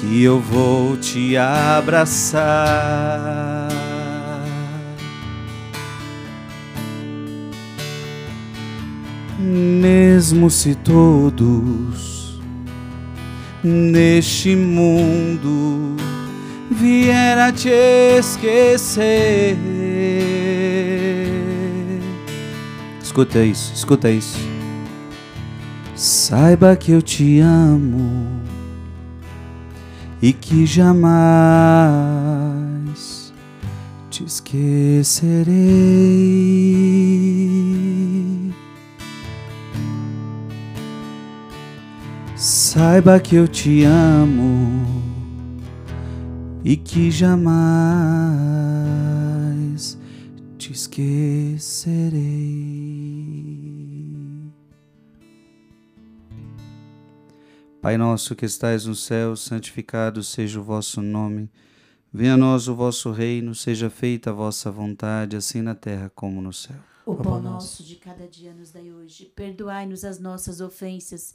que eu vou te abraçar. mesmo se todos neste mundo vier a te esquecer. Escuta isso, escuta isso. Saiba que eu te amo e que jamais te esquecerei. Saiba que eu te amo e que jamais te esquecerei. Pai nosso que estais no céu, santificado seja o vosso nome. Venha a nós o vosso reino, seja feita a vossa vontade, assim na terra como no céu. O pão nosso de cada dia nos dai hoje, perdoai-nos as nossas ofensas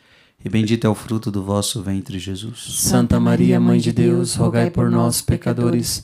e bendito é o fruto do vosso ventre, Jesus. Santa Maria, Mãe de Deus, rogai por nós, pecadores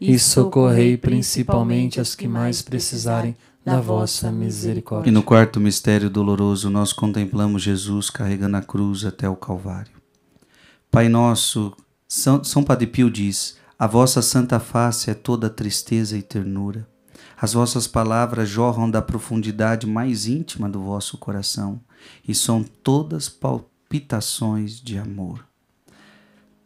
e socorrei principalmente as que mais precisarem da vossa misericórdia. E no quarto mistério doloroso, nós contemplamos Jesus carregando a cruz até o Calvário. Pai nosso, São, São Padre Pio diz: A vossa santa face é toda tristeza e ternura. As vossas palavras jorram da profundidade mais íntima do vosso coração e são todas palpitações de amor.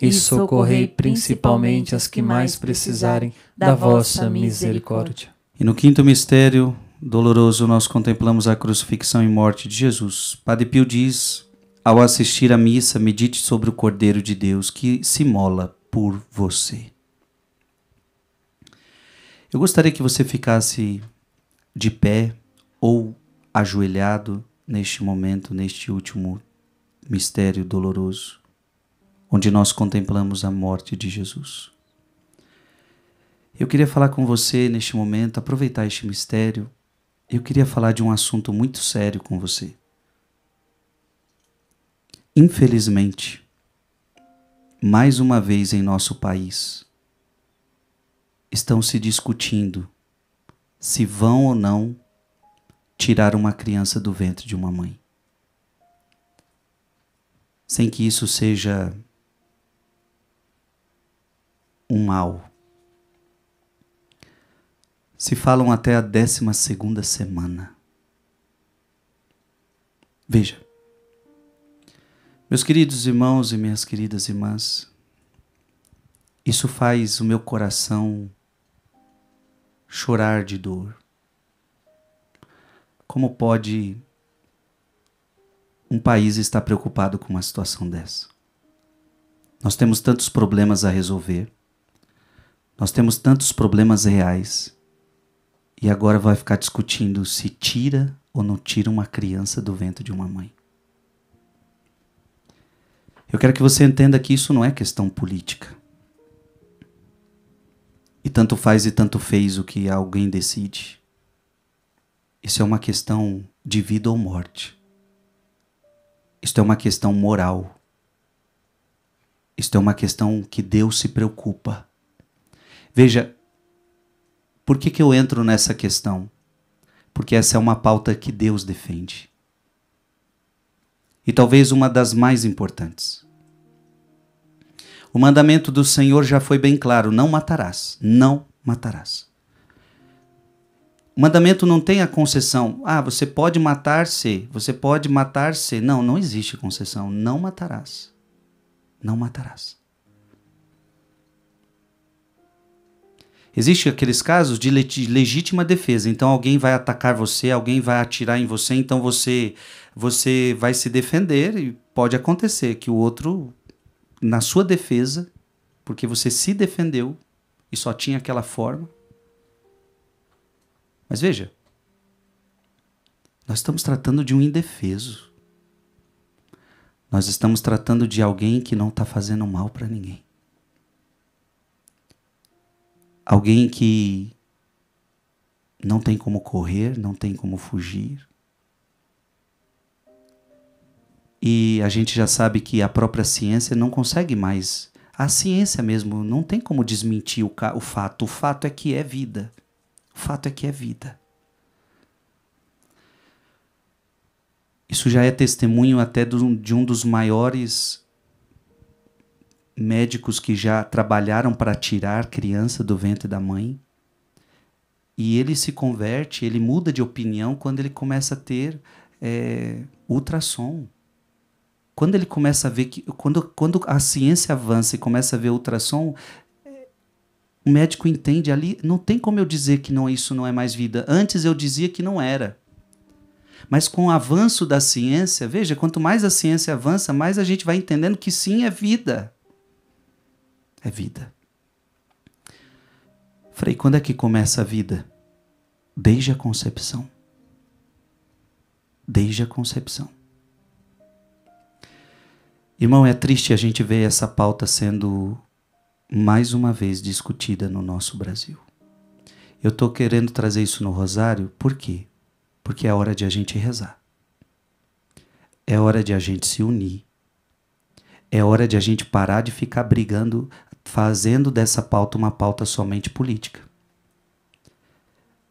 e socorrei principalmente as que mais precisarem da vossa misericórdia. E no quinto mistério doloroso, nós contemplamos a crucifixão e morte de Jesus. Padre Pio diz: ao assistir à missa, medite sobre o Cordeiro de Deus que se mola por você. Eu gostaria que você ficasse de pé ou ajoelhado neste momento, neste último mistério doloroso onde nós contemplamos a morte de Jesus. Eu queria falar com você neste momento, aproveitar este mistério. Eu queria falar de um assunto muito sério com você. Infelizmente, mais uma vez em nosso país, estão se discutindo se vão ou não tirar uma criança do ventre de uma mãe. Sem que isso seja um mal. Se falam até a décima segunda semana. Veja, meus queridos irmãos e minhas queridas irmãs, isso faz o meu coração chorar de dor. Como pode um país estar preocupado com uma situação dessa? Nós temos tantos problemas a resolver. Nós temos tantos problemas reais e agora vai ficar discutindo se tira ou não tira uma criança do vento de uma mãe. Eu quero que você entenda que isso não é questão política. E tanto faz e tanto fez o que alguém decide. Isso é uma questão de vida ou morte. Isto é uma questão moral. Isto é uma questão que Deus se preocupa. Veja, por que, que eu entro nessa questão? Porque essa é uma pauta que Deus defende. E talvez uma das mais importantes. O mandamento do Senhor já foi bem claro: não matarás, não matarás. O mandamento não tem a concessão. Ah, você pode matar-se, você pode matar-se. Não, não existe concessão. Não matarás. Não matarás. Existe aqueles casos de legítima defesa. Então alguém vai atacar você, alguém vai atirar em você, então você você vai se defender e pode acontecer que o outro na sua defesa, porque você se defendeu e só tinha aquela forma. Mas veja, nós estamos tratando de um indefeso. Nós estamos tratando de alguém que não está fazendo mal para ninguém. Alguém que não tem como correr, não tem como fugir. E a gente já sabe que a própria ciência não consegue mais. A ciência mesmo não tem como desmentir o, o fato. O fato é que é vida. O fato é que é vida. Isso já é testemunho até de um dos maiores médicos que já trabalharam para tirar criança do ventre da mãe. E ele se converte, ele muda de opinião quando ele começa a ter é, ultrassom. Quando ele começa a ver que. Quando, quando a ciência avança e começa a ver ultrassom, o médico entende ali. Não tem como eu dizer que não, isso não é mais vida. Antes eu dizia que não era. Mas com o avanço da ciência, veja, quanto mais a ciência avança, mais a gente vai entendendo que sim é vida é vida. Frei, quando é que começa a vida? Desde a concepção. Desde a concepção. Irmão, é triste a gente ver essa pauta sendo mais uma vez discutida no nosso Brasil. Eu estou querendo trazer isso no Rosário, por quê? Porque é hora de a gente rezar. É hora de a gente se unir. É hora de a gente parar de ficar brigando fazendo dessa pauta uma pauta somente política.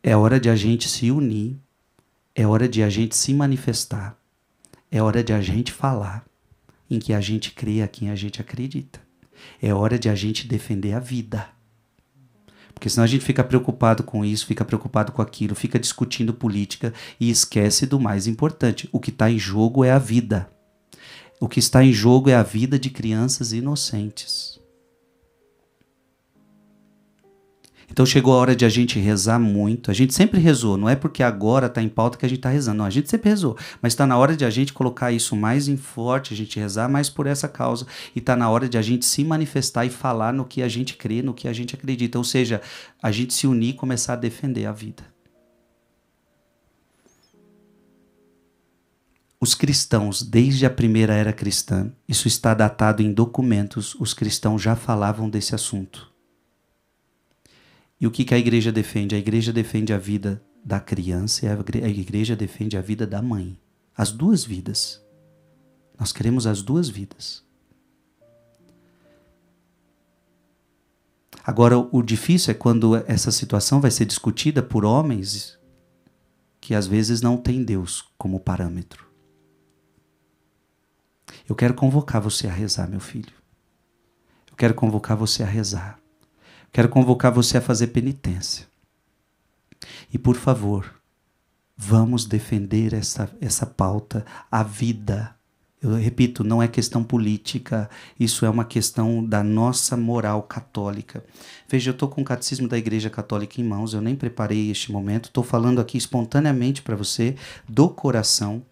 É hora de a gente se unir, é hora de a gente se manifestar, é hora de a gente falar em que a gente crê, a quem a gente acredita. É hora de a gente defender a vida. Porque senão a gente fica preocupado com isso, fica preocupado com aquilo, fica discutindo política e esquece do mais importante. O que está em jogo é a vida. O que está em jogo é a vida de crianças inocentes. Então chegou a hora de a gente rezar muito. A gente sempre rezou, não é porque agora está em pauta que a gente está rezando, não, a gente sempre rezou. Mas está na hora de a gente colocar isso mais em forte, a gente rezar mais por essa causa. E está na hora de a gente se manifestar e falar no que a gente crê, no que a gente acredita. Ou seja, a gente se unir e começar a defender a vida. Os cristãos, desde a primeira era cristã, isso está datado em documentos, os cristãos já falavam desse assunto e o que, que a igreja defende? A igreja defende a vida da criança e a igreja defende a vida da mãe. As duas vidas. Nós queremos as duas vidas. Agora, o difícil é quando essa situação vai ser discutida por homens que às vezes não têm Deus como parâmetro. Eu quero convocar você a rezar, meu filho. Eu quero convocar você a rezar. Quero convocar você a fazer penitência. E por favor, vamos defender essa, essa pauta, a vida. Eu repito, não é questão política, isso é uma questão da nossa moral católica. Veja, eu estou com o catecismo da Igreja Católica em mãos, eu nem preparei este momento, estou falando aqui espontaneamente para você, do coração.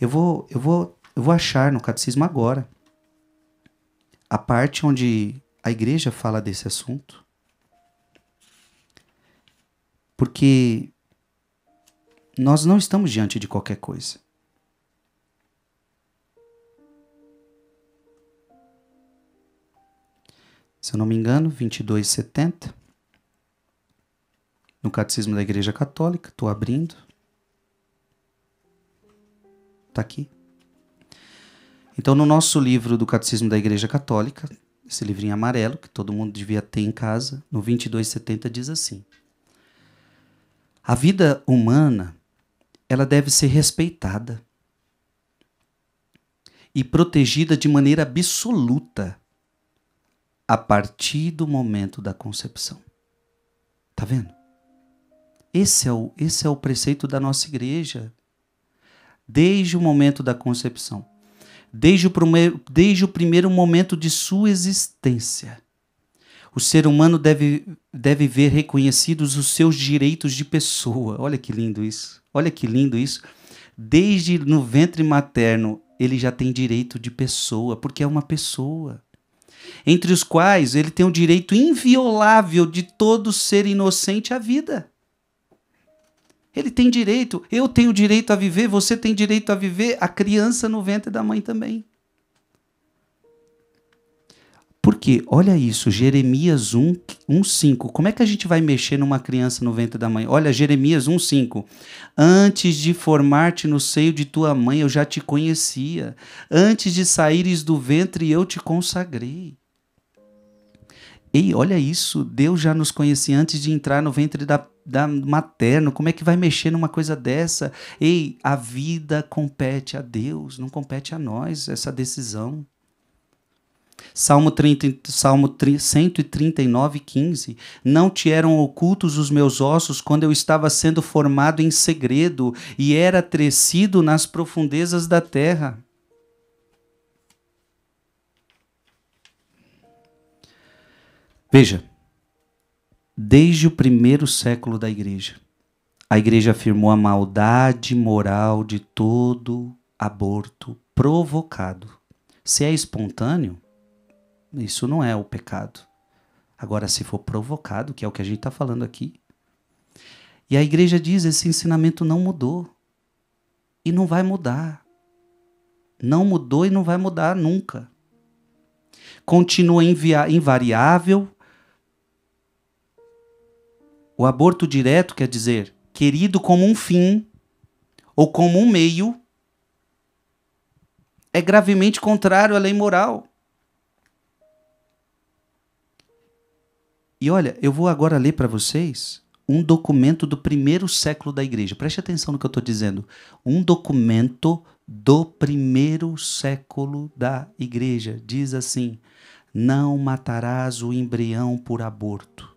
Eu vou, eu, vou, eu vou achar no catecismo agora a parte onde a igreja fala desse assunto? Porque nós não estamos diante de qualquer coisa. Se eu não me engano, 2270, no Catecismo da Igreja Católica, estou abrindo. Está aqui. Então, no nosso livro do Catecismo da Igreja Católica, esse livrinho amarelo, que todo mundo devia ter em casa, no 2270 diz assim: A vida humana, ela deve ser respeitada e protegida de maneira absoluta a partir do momento da concepção. Tá vendo? Esse é o, esse é o preceito da nossa igreja. Desde o momento da concepção desde o, primeiro, desde o primeiro momento de sua existência. O ser humano deve, deve ver reconhecidos os seus direitos de pessoa. Olha que lindo isso. Olha que lindo isso. Desde no ventre materno, ele já tem direito de pessoa, porque é uma pessoa. Entre os quais ele tem o direito inviolável de todo ser inocente à vida. Ele tem direito, eu tenho direito a viver, você tem direito a viver, a criança no ventre da mãe também. Por quê? olha isso, Jeremias 1, 1,5. Como é que a gente vai mexer numa criança no ventre da mãe? Olha, Jeremias 1,5. Antes de formar-te no seio de tua mãe, eu já te conhecia. Antes de saíres do ventre, eu te consagrei. Ei, olha isso, Deus já nos conhecia antes de entrar no ventre da da materno, como é que vai mexer numa coisa dessa? Ei, a vida compete a Deus, não compete a nós essa decisão. Salmo, 30, Salmo 139, 15. Não te eram ocultos os meus ossos quando eu estava sendo formado em segredo e era tecido nas profundezas da terra. Veja, desde o primeiro século da Igreja. A Igreja afirmou a maldade moral de todo aborto provocado. Se é espontâneo, isso não é o pecado. Agora, se for provocado, que é o que a gente está falando aqui. E a igreja diz: esse ensinamento não mudou. E não vai mudar. Não mudou e não vai mudar nunca. Continua invia- invariável, o aborto direto quer dizer querido como um fim ou como um meio, é gravemente contrário à lei moral. E olha, eu vou agora ler para vocês um documento do primeiro século da igreja. Preste atenção no que eu estou dizendo. Um documento do primeiro século da igreja. Diz assim: Não matarás o embrião por aborto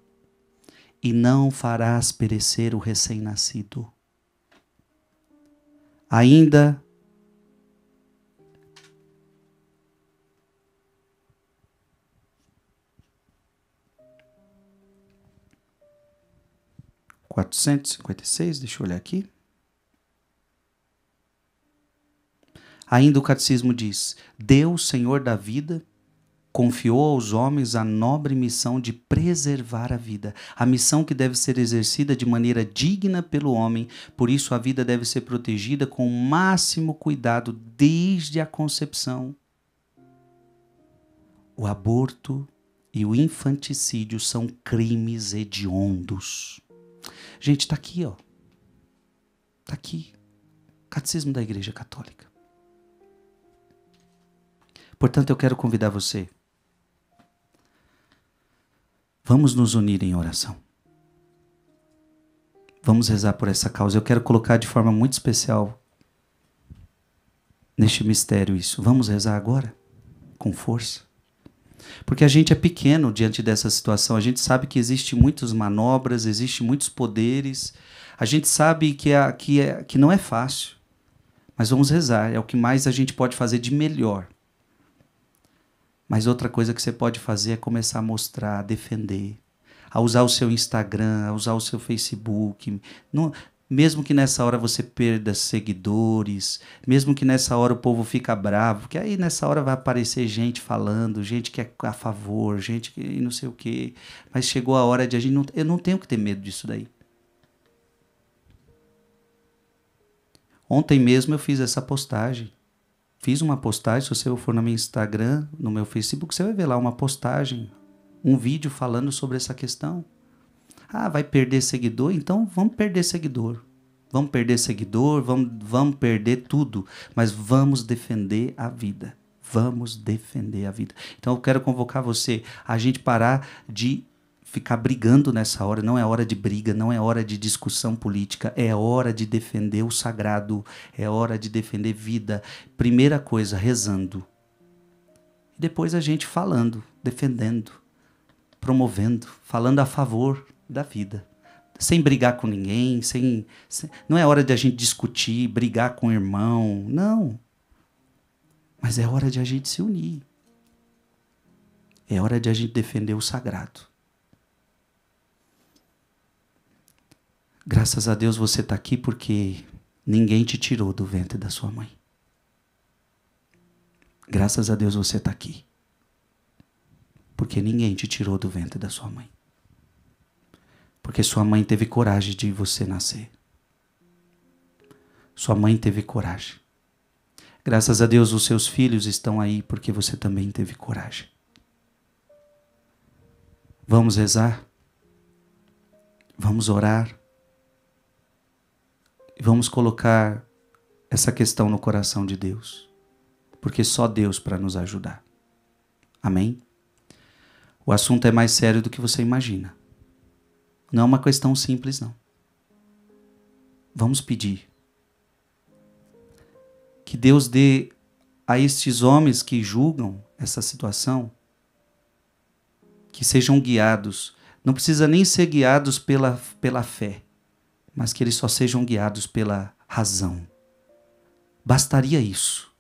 e não farás perecer o recém-nascido. Ainda quatrocentos cinquenta e seis, deixa eu olhar aqui. Ainda o catecismo diz: Deus, Senhor da vida, confiou aos homens a nobre missão de preservar a vida, a missão que deve ser exercida de maneira digna pelo homem, por isso a vida deve ser protegida com o máximo cuidado desde a concepção. O aborto e o infanticídio são crimes hediondos. Gente, está aqui, ó. Está aqui. Catecismo da Igreja Católica. Portanto, eu quero convidar você Vamos nos unir em oração. Vamos rezar por essa causa. Eu quero colocar de forma muito especial neste mistério isso. Vamos rezar agora, com força. Porque a gente é pequeno diante dessa situação. A gente sabe que existem muitas manobras, existem muitos poderes. A gente sabe que, é, que, é, que não é fácil. Mas vamos rezar. É o que mais a gente pode fazer de melhor. Mas outra coisa que você pode fazer é começar a mostrar, a defender, a usar o seu Instagram, a usar o seu Facebook. Não, mesmo que nessa hora você perda seguidores, mesmo que nessa hora o povo fica bravo, que aí nessa hora vai aparecer gente falando, gente que é a favor, gente que não sei o quê. Mas chegou a hora de a gente. Não, eu não tenho que ter medo disso daí. Ontem mesmo eu fiz essa postagem fiz uma postagem. Se você for no meu Instagram, no meu Facebook, você vai ver lá uma postagem, um vídeo falando sobre essa questão. Ah, vai perder seguidor? Então vamos perder seguidor. Vamos perder seguidor, vamos, vamos perder tudo. Mas vamos defender a vida. Vamos defender a vida. Então eu quero convocar você a gente parar de ficar brigando nessa hora, não é hora de briga, não é hora de discussão política, é hora de defender o sagrado, é hora de defender vida. Primeira coisa, rezando. Depois a gente falando, defendendo, promovendo, falando a favor da vida. Sem brigar com ninguém, sem, sem não é hora de a gente discutir, brigar com o irmão, não. Mas é hora de a gente se unir. É hora de a gente defender o sagrado. Graças a Deus você está aqui porque ninguém te tirou do ventre da sua mãe. Graças a Deus você está aqui. Porque ninguém te tirou do ventre da sua mãe. Porque sua mãe teve coragem de você nascer. Sua mãe teve coragem. Graças a Deus os seus filhos estão aí porque você também teve coragem. Vamos rezar? Vamos orar? Vamos colocar essa questão no coração de Deus, porque só Deus para nos ajudar. Amém? O assunto é mais sério do que você imagina. Não é uma questão simples, não. Vamos pedir que Deus dê a estes homens que julgam essa situação que sejam guiados. Não precisa nem ser guiados pela, pela fé, mas que eles só sejam guiados pela razão. Bastaria isso,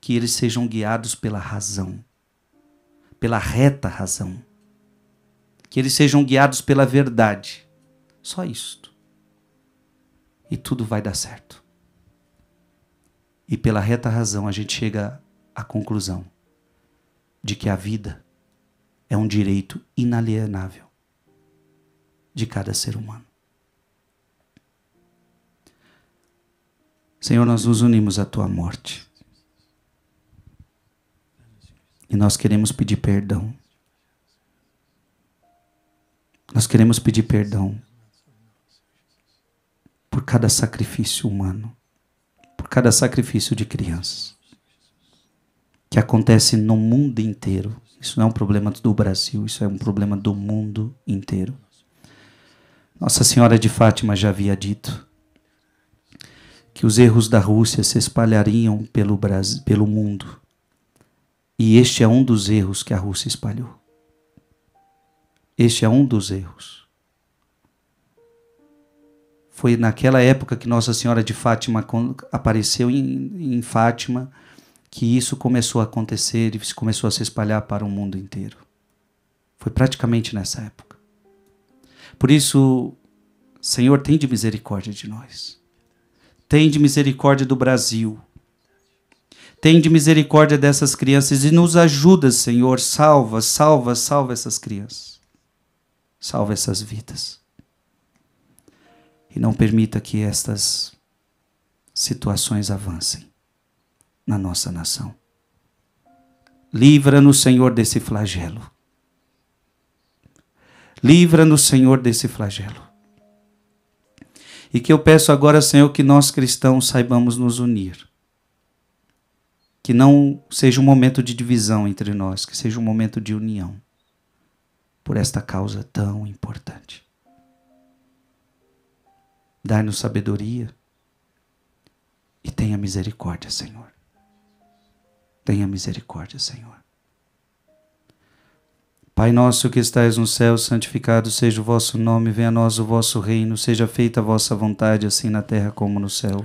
que eles sejam guiados pela razão, pela reta razão, que eles sejam guiados pela verdade. Só isto. E tudo vai dar certo. E pela reta razão a gente chega à conclusão de que a vida é um direito inalienável de cada ser humano. Senhor, nós nos unimos à tua morte. E nós queremos pedir perdão. Nós queremos pedir perdão por cada sacrifício humano, por cada sacrifício de crianças, que acontece no mundo inteiro. Isso não é um problema do Brasil, isso é um problema do mundo inteiro. Nossa Senhora de Fátima já havia dito que os erros da Rússia se espalhariam pelo, Brasil, pelo mundo. E este é um dos erros que a Rússia espalhou. Este é um dos erros. Foi naquela época que Nossa Senhora de Fátima apareceu em, em Fátima que isso começou a acontecer e começou a se espalhar para o mundo inteiro. Foi praticamente nessa época. Por isso, Senhor, tem de misericórdia de nós. Tende misericórdia do Brasil. Tende misericórdia dessas crianças e nos ajuda, Senhor. Salva, salva, salva essas crianças. Salva essas vidas. E não permita que estas situações avancem na nossa nação. Livra-nos, Senhor, desse flagelo. Livra-nos, Senhor, desse flagelo. E que eu peço agora, Senhor, que nós cristãos saibamos nos unir. Que não seja um momento de divisão entre nós, que seja um momento de união por esta causa tão importante. Dai-nos sabedoria e tenha misericórdia, Senhor. Tenha misericórdia, Senhor. Pai nosso que estais no céu, santificado seja o vosso nome, venha a nós o vosso reino, seja feita a vossa vontade, assim na terra como no céu.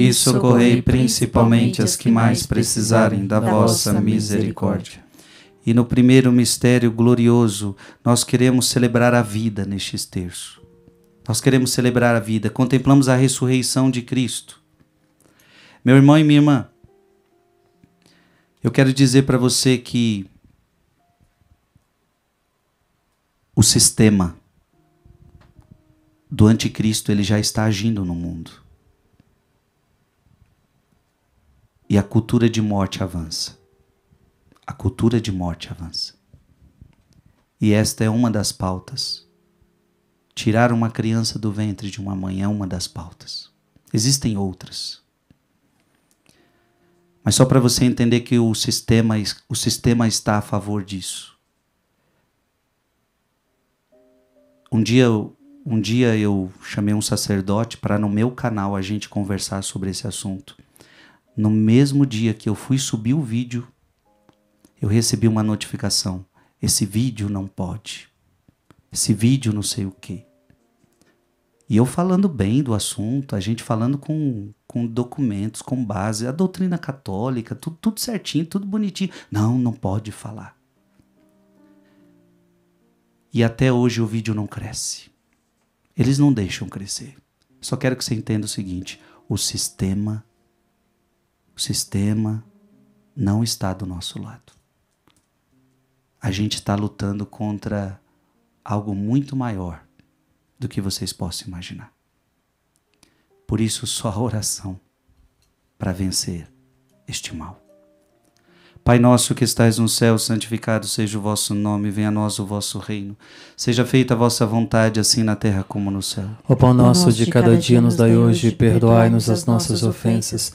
e socorrei principalmente as que mais precisarem da vossa misericórdia. E no primeiro mistério glorioso, nós queremos celebrar a vida neste terço. Nós queremos celebrar a vida, contemplamos a ressurreição de Cristo. Meu irmão e minha irmã, eu quero dizer para você que o sistema do anticristo ele já está agindo no mundo. E a cultura de morte avança. A cultura de morte avança. E esta é uma das pautas. Tirar uma criança do ventre de uma mãe é uma das pautas. Existem outras. Mas só para você entender que o sistema, o sistema está a favor disso. Um dia, um dia eu chamei um sacerdote para no meu canal a gente conversar sobre esse assunto. No mesmo dia que eu fui subir o vídeo, eu recebi uma notificação: esse vídeo não pode. Esse vídeo não sei o quê. E eu falando bem do assunto, a gente falando com, com documentos, com base, a doutrina católica, tudo, tudo certinho, tudo bonitinho. Não, não pode falar. E até hoje o vídeo não cresce. Eles não deixam crescer. Só quero que você entenda o seguinte: o sistema o sistema não está do nosso lado. A gente está lutando contra algo muito maior do que vocês possam imaginar. Por isso, só a oração para vencer este mal. Pai nosso que estais no céu, santificado seja o vosso nome, venha a nós o vosso reino. Seja feita a vossa vontade, assim na terra como no céu. O pão nosso de cada dia nos dai hoje, perdoai-nos as nossas ofensas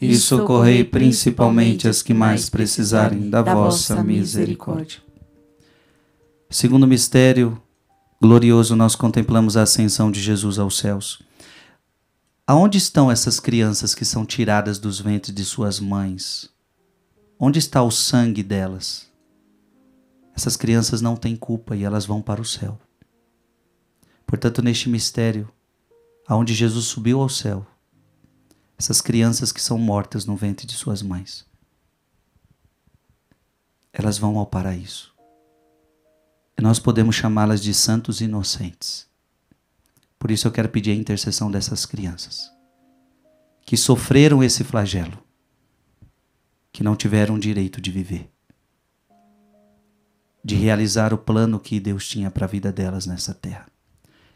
e socorrei principalmente as que mais precisarem da vossa misericórdia. Segundo mistério glorioso, nós contemplamos a ascensão de Jesus aos céus. Aonde estão essas crianças que são tiradas dos ventres de suas mães? Onde está o sangue delas? Essas crianças não têm culpa e elas vão para o céu. Portanto, neste mistério, aonde Jesus subiu ao céu, essas crianças que são mortas no ventre de suas mães. Elas vão ao paraíso. E nós podemos chamá-las de santos inocentes. Por isso eu quero pedir a intercessão dessas crianças que sofreram esse flagelo, que não tiveram direito de viver, de realizar o plano que Deus tinha para a vida delas nessa terra.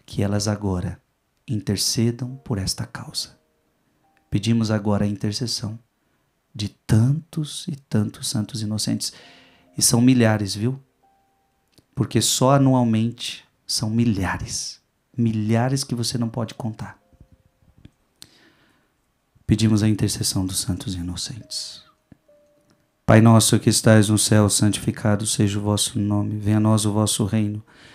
Que elas agora intercedam por esta causa Pedimos agora a intercessão de tantos e tantos santos inocentes. E são milhares, viu? Porque só anualmente são milhares. Milhares que você não pode contar. Pedimos a intercessão dos santos inocentes. Pai nosso que estais no céu, santificado seja o vosso nome. Venha a nós o vosso reino.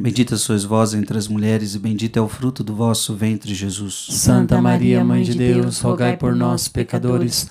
Bendita sois vós entre as mulheres, e bendito é o fruto do vosso ventre, Jesus. Santa Maria, Mãe de Deus, rogai por nós, pecadores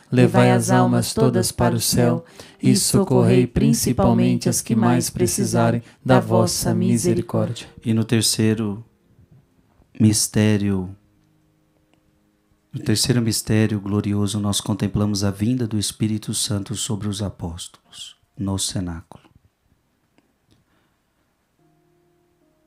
levai as almas todas para o céu e socorrei principalmente as que mais precisarem da vossa misericórdia. E no terceiro mistério, no terceiro mistério glorioso, nós contemplamos a vinda do Espírito Santo sobre os apóstolos no cenáculo.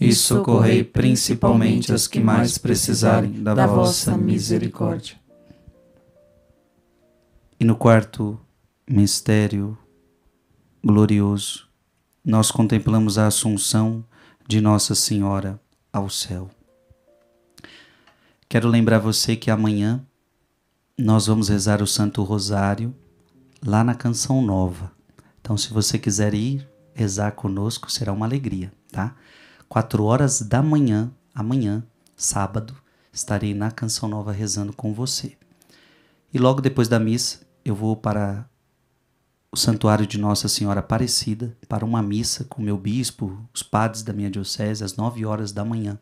e socorrei principalmente as que mais precisarem da, da vossa misericórdia. E no quarto mistério glorioso, nós contemplamos a Assunção de Nossa Senhora ao céu. Quero lembrar você que amanhã nós vamos rezar o Santo Rosário lá na Canção Nova. Então, se você quiser ir rezar conosco, será uma alegria, tá? 4 horas da manhã, amanhã, sábado, estarei na Canção Nova rezando com você. E logo depois da missa, eu vou para o Santuário de Nossa Senhora Aparecida para uma missa com meu bispo, os padres da minha diocese, às 9 horas da manhã.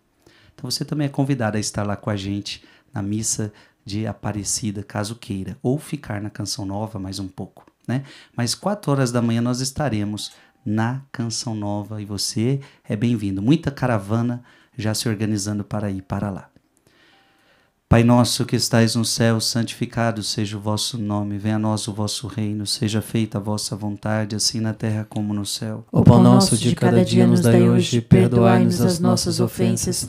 Então você também é convidado a estar lá com a gente na missa de Aparecida, caso queira, ou ficar na Canção Nova mais um pouco. Né? Mas 4 horas da manhã nós estaremos na Canção Nova e você é bem-vindo. Muita caravana já se organizando para ir para lá. Pai nosso que estais no céu, santificado seja o vosso nome, venha a nós o vosso reino, seja feita a vossa vontade, assim na terra como no céu. O pão nosso de cada dia nos dai hoje, perdoai-nos as nossas ofensas,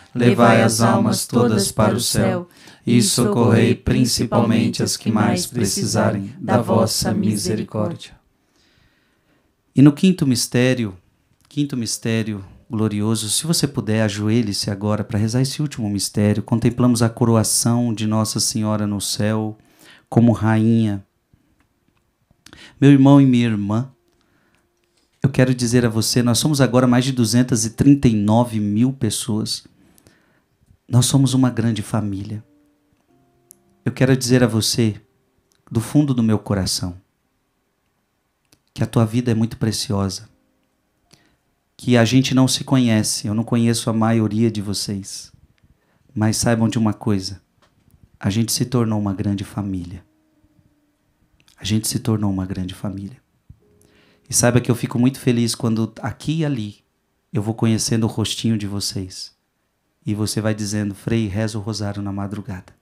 levai as almas todas para o céu e socorrei principalmente as que mais precisarem da vossa misericórdia. E no quinto mistério, quinto mistério glorioso, se você puder, ajoelhe-se agora para rezar esse último mistério. Contemplamos a coroação de Nossa Senhora no céu como rainha. Meu irmão e minha irmã, eu quero dizer a você, nós somos agora mais de 239 mil pessoas nós somos uma grande família. Eu quero dizer a você, do fundo do meu coração, que a tua vida é muito preciosa. Que a gente não se conhece, eu não conheço a maioria de vocês. Mas saibam de uma coisa: a gente se tornou uma grande família. A gente se tornou uma grande família. E saiba que eu fico muito feliz quando aqui e ali eu vou conhecendo o rostinho de vocês e você vai dizendo, Frei, reza o rosário na madrugada.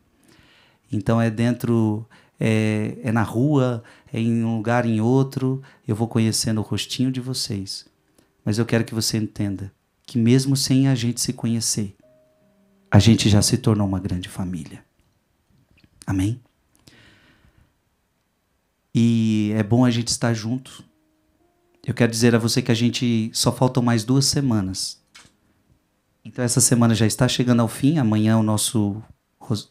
Então é dentro, é, é, na rua, é em um lugar, em outro, eu vou conhecendo o rostinho de vocês. Mas eu quero que você entenda que, mesmo sem a gente se conhecer, a gente já se tornou uma grande família. Amém? E é bom a gente estar junto. Eu quero dizer a você que a gente só faltam mais duas semanas então essa semana já está chegando ao fim, amanhã o nosso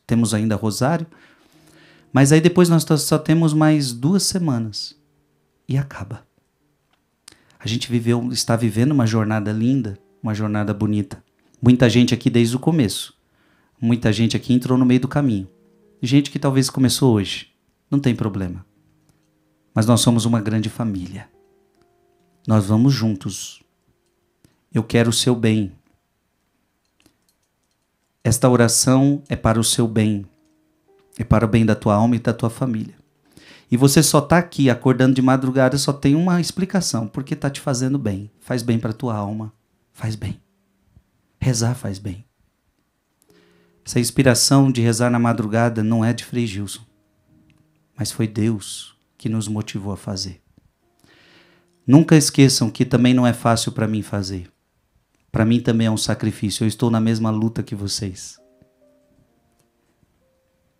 temos ainda rosário. Mas aí depois nós só temos mais duas semanas e acaba. A gente viveu, está vivendo uma jornada linda, uma jornada bonita. Muita gente aqui desde o começo. Muita gente aqui entrou no meio do caminho. Gente que talvez começou hoje. Não tem problema. Mas nós somos uma grande família. Nós vamos juntos. Eu quero o seu bem, esta oração é para o seu bem, é para o bem da tua alma e da tua família. E você só está aqui acordando de madrugada, só tem uma explicação, porque está te fazendo bem. Faz bem para a tua alma, faz bem. Rezar faz bem. Essa inspiração de rezar na madrugada não é de Frei Gilson, mas foi Deus que nos motivou a fazer. Nunca esqueçam que também não é fácil para mim fazer. Para mim também é um sacrifício. Eu estou na mesma luta que vocês.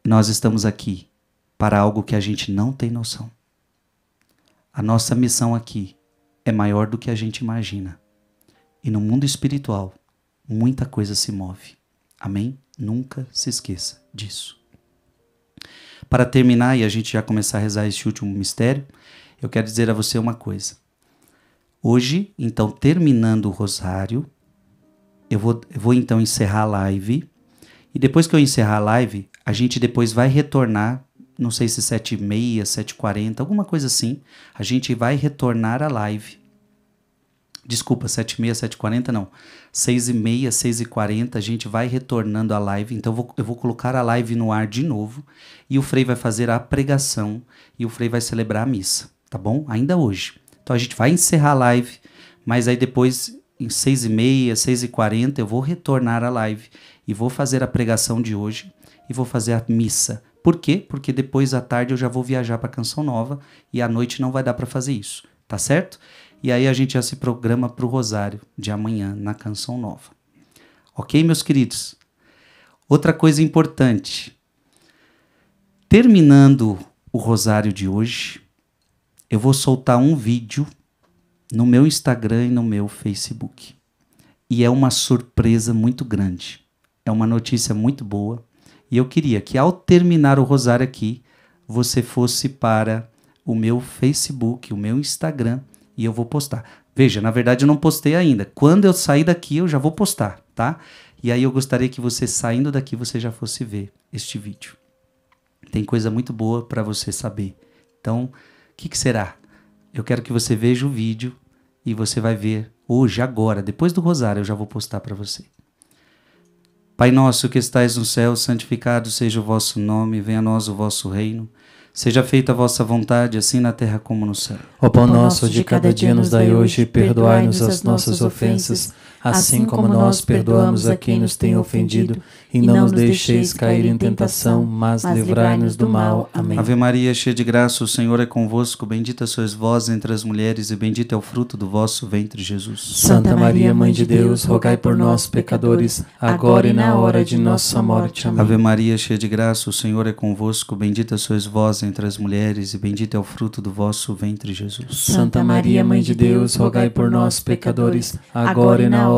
Nós estamos aqui para algo que a gente não tem noção. A nossa missão aqui é maior do que a gente imagina. E no mundo espiritual, muita coisa se move. Amém? Nunca se esqueça disso. Para terminar e a gente já começar a rezar este último mistério, eu quero dizer a você uma coisa. Hoje, então, terminando o rosário, eu vou, eu vou então encerrar a live. E depois que eu encerrar a live, a gente depois vai retornar, não sei se 7h30, 7h40, alguma coisa assim. A gente vai retornar a live. Desculpa, 7h30, 7h40 não. 6h30, 6h40, a gente vai retornando a live. Então eu vou, eu vou colocar a live no ar de novo. E o Frei vai fazer a pregação. E o Frei vai celebrar a missa, tá bom? Ainda hoje. Então a gente vai encerrar a live. Mas aí depois em 6 e meia, 6 e 40 eu vou retornar à live e vou fazer a pregação de hoje e vou fazer a missa. Por quê? Porque depois à tarde eu já vou viajar para Canção Nova e à noite não vai dar para fazer isso, tá certo? E aí a gente já se programa para o Rosário de amanhã na Canção Nova. Ok, meus queridos? Outra coisa importante. Terminando o Rosário de hoje, eu vou soltar um vídeo no meu Instagram e no meu Facebook. E é uma surpresa muito grande. É uma notícia muito boa. E eu queria que, ao terminar o Rosário aqui, você fosse para o meu Facebook, o meu Instagram, e eu vou postar. Veja, na verdade eu não postei ainda. Quando eu sair daqui, eu já vou postar, tá? E aí eu gostaria que você, saindo daqui, você já fosse ver este vídeo. Tem coisa muito boa para você saber. Então, o que, que será? eu quero que você veja o vídeo e você vai ver hoje, agora, depois do rosário, eu já vou postar para você. Pai nosso que estais no céu, santificado seja o vosso nome, venha a nós o vosso reino. Seja feita a vossa vontade, assim na terra como no céu. O pão nosso de cada dia nos dai hoje, perdoai-nos as nossas ofensas Assim, assim como nós perdoamos a quem nos tem ofendido, e não nos deixeis cair em tentação, mas livrai-nos do mal. Amém. Ave Maria, cheia de graça, o Senhor é convosco, bendita sois vós entre as mulheres e bendito é o fruto do vosso ventre, Jesus. Santa Maria, mãe de Deus, rogai por nós, pecadores, agora e na hora de nossa morte. Amém. Ave Maria, cheia de graça, o Senhor é convosco, bendita sois vós entre as mulheres e bendito é o fruto do vosso ventre, Jesus. Santa Maria, mãe de Deus, rogai por nós, pecadores, agora e na hora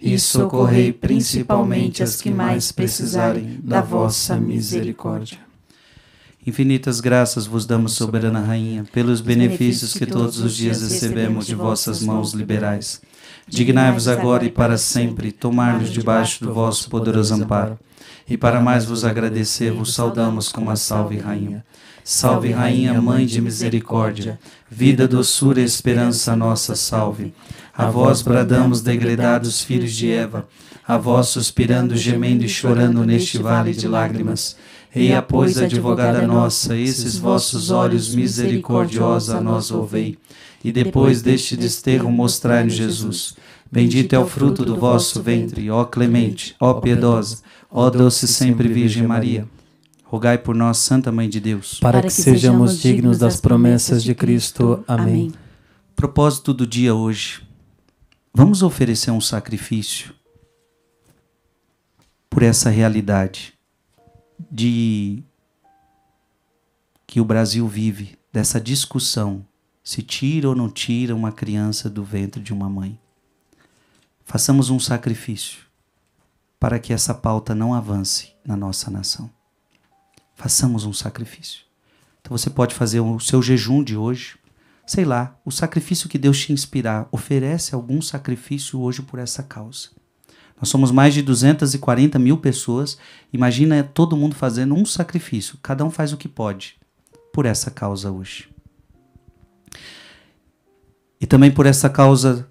e socorrei principalmente as que mais precisarem da vossa misericórdia. Infinitas graças vos damos, soberana rainha, pelos benefícios que todos os dias recebemos de vossas mãos liberais. Dignai-vos agora e para sempre tomar-nos debaixo do vosso poderoso amparo. E para mais vos agradecer, vos saudamos com a salve rainha. Salve rainha, mãe de misericórdia, vida, doçura e esperança nossa, salve. A vós bradamos, degredados filhos de Eva, a vós suspirando, gemendo e chorando neste vale de lágrimas. Eia, pois, advogada nossa, esses vossos olhos misericordiosa a nós ouvei, e depois deste desterro mostrai-nos Jesus. Bendito é o fruto do vosso ventre, ó clemente, ó piedosa, ó doce sempre Virgem Maria. Rogai por nós, Santa Mãe de Deus, para que sejamos dignos das promessas de Cristo. Amém. Propósito do dia hoje Vamos oferecer um sacrifício por essa realidade de que o Brasil vive, dessa discussão se tira ou não tira uma criança do ventre de uma mãe. Façamos um sacrifício para que essa pauta não avance na nossa nação. Façamos um sacrifício. Então você pode fazer o seu jejum de hoje, sei lá, o sacrifício que Deus te inspirar, oferece algum sacrifício hoje por essa causa. Nós somos mais de 240 mil pessoas. Imagina todo mundo fazendo um sacrifício. Cada um faz o que pode por essa causa hoje. E também por essa causa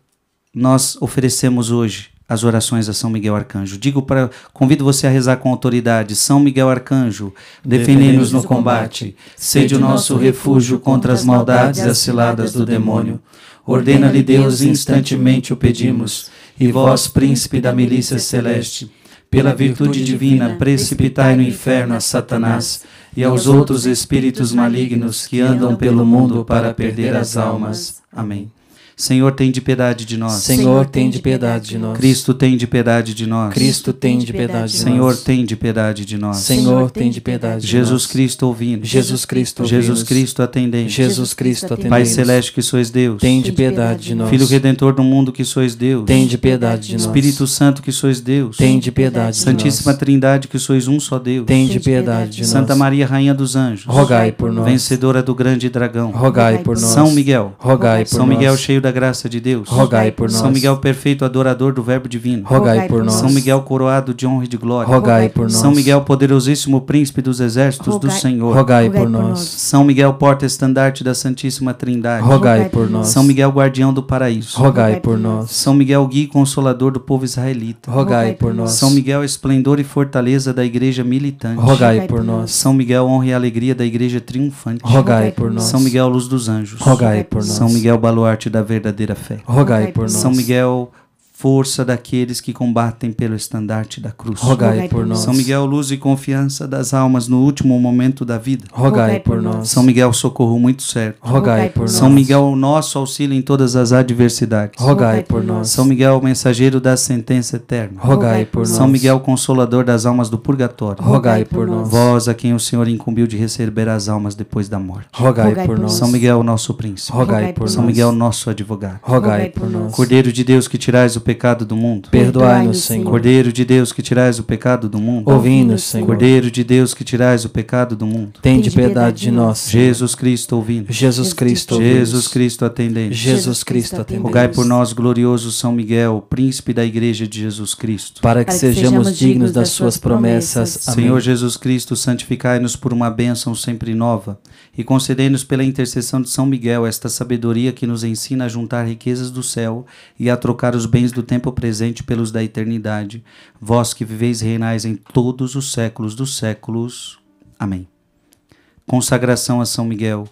nós oferecemos hoje as orações a São Miguel Arcanjo. Digo para, convido você a rezar com autoridade. São Miguel Arcanjo, defendê nos no combate. Sede o nosso refúgio contra as maldades e as ciladas do demônio. Ordena-lhe Deus, instantemente o pedimos. E vós, príncipe da milícia celeste, pela virtude divina, precipitai no inferno a Satanás e aos outros espíritos malignos que andam pelo mundo para perder as almas. Amém. Senhor, tem de piedade de nós. Senhor, tem de piedade de nós. Cristo, tem de piedade de nós. Cristo, tem de piedade de nós. Senhor, tem de piedade de nós. Senhor, tem de piedade de nós. Jesus Cristo, ouvindo. Jesus Cristo, Jesus Cristo, atendendo. Jesus Cristo, atendendo. Pai Celeste, que sois Deus. Tem de piedade de nós. Filho Redentor do mundo, que sois Deus. Tem de piedade de nós. Espírito Santo, que sois Deus. Tem de piedade de nós. Santíssima Trindade, que sois um só Deus. Tem de piedade de nós. Santa Maria, Rainha dos Anjos. Rogai por nós. Vencedora do grande dragão. Rogai por nós. São Miguel. Rogai por nós. São Miguel, cheio da graça de Deus, rogai por nós. São Miguel perfeito adorador do verbo divino, rogai por nós. São Miguel coroado de honra e de glória, rogai por nós. São Miguel poderosíssimo príncipe dos exércitos rogai, do Senhor, rogai por nós. São Miguel porta estandarte da Santíssima Trindade, rogai por nós. São Miguel guardião do paraíso, rogai por nós. São Miguel guia e consolador do povo israelita, rogai por nós. São Miguel esplendor e fortaleza da igreja militante, rogai por nós. São Miguel honra e alegria da igreja triunfante, rogai por nós. São Miguel luz dos anjos, rogai por nós. São Miguel baluarte da verdadeira fé. Rogai, por nós. São Miguel força daqueles que combatem pelo estandarte da cruz. Rogai, Rogai por nós. São Miguel, luz e confiança das almas no último momento da vida. Rogai, Rogai por nós. São Miguel, socorro muito certo. Rogai, Rogai por nós. São Miguel, nosso auxílio em todas as adversidades. Rogai por nós. São Miguel, mensageiro da sentença eterna. Rogai por nós. São Miguel, consolador das almas do purgatório. Rogai por nós. Vós a quem o Senhor incumbiu de receber as almas depois da morte. Rogai por nós. São Miguel, nosso príncipe. Rogai por nós. São Miguel, nosso advogado. Rogai por nós. Cordeiro de Deus que tirais o pecado pecado do mundo. Perdoai-nos, Senhor. Cordeiro de Deus que tirais o pecado do mundo. Ouvindo, nos Senhor. Cordeiro de Deus que tirais o pecado do mundo. Tende piedade de nós. Jesus Cristo ouvindo. Jesus Cristo ouvindo. Jesus Cristo atendendo. Jesus Cristo atendendo. Rogai por nós, glorioso São Miguel, príncipe da igreja de Jesus Cristo. Para que sejamos dignos das suas promessas. Amém. Senhor Jesus Cristo, santificai-nos por uma bênção sempre nova e concedei-nos pela intercessão de São Miguel esta sabedoria que nos ensina a juntar riquezas do céu e a trocar os bens do tempo presente pelos da eternidade. Vós que viveis e reinais em todos os séculos dos séculos. Amém. Consagração a São Miguel,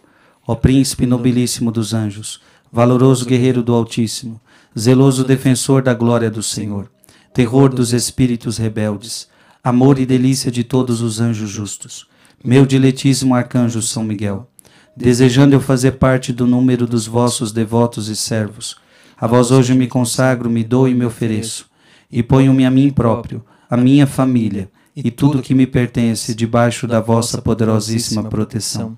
ó príncipe nobilíssimo dos anjos, valoroso guerreiro do Altíssimo, zeloso defensor da glória do Senhor, terror dos espíritos rebeldes, amor e delícia de todos os anjos justos meu diletíssimo arcanjo São Miguel, desejando eu fazer parte do número dos vossos devotos e servos, a vós hoje me consagro, me dou e me ofereço, e ponho-me a mim próprio, a minha família e tudo que me pertence debaixo da vossa poderosíssima proteção.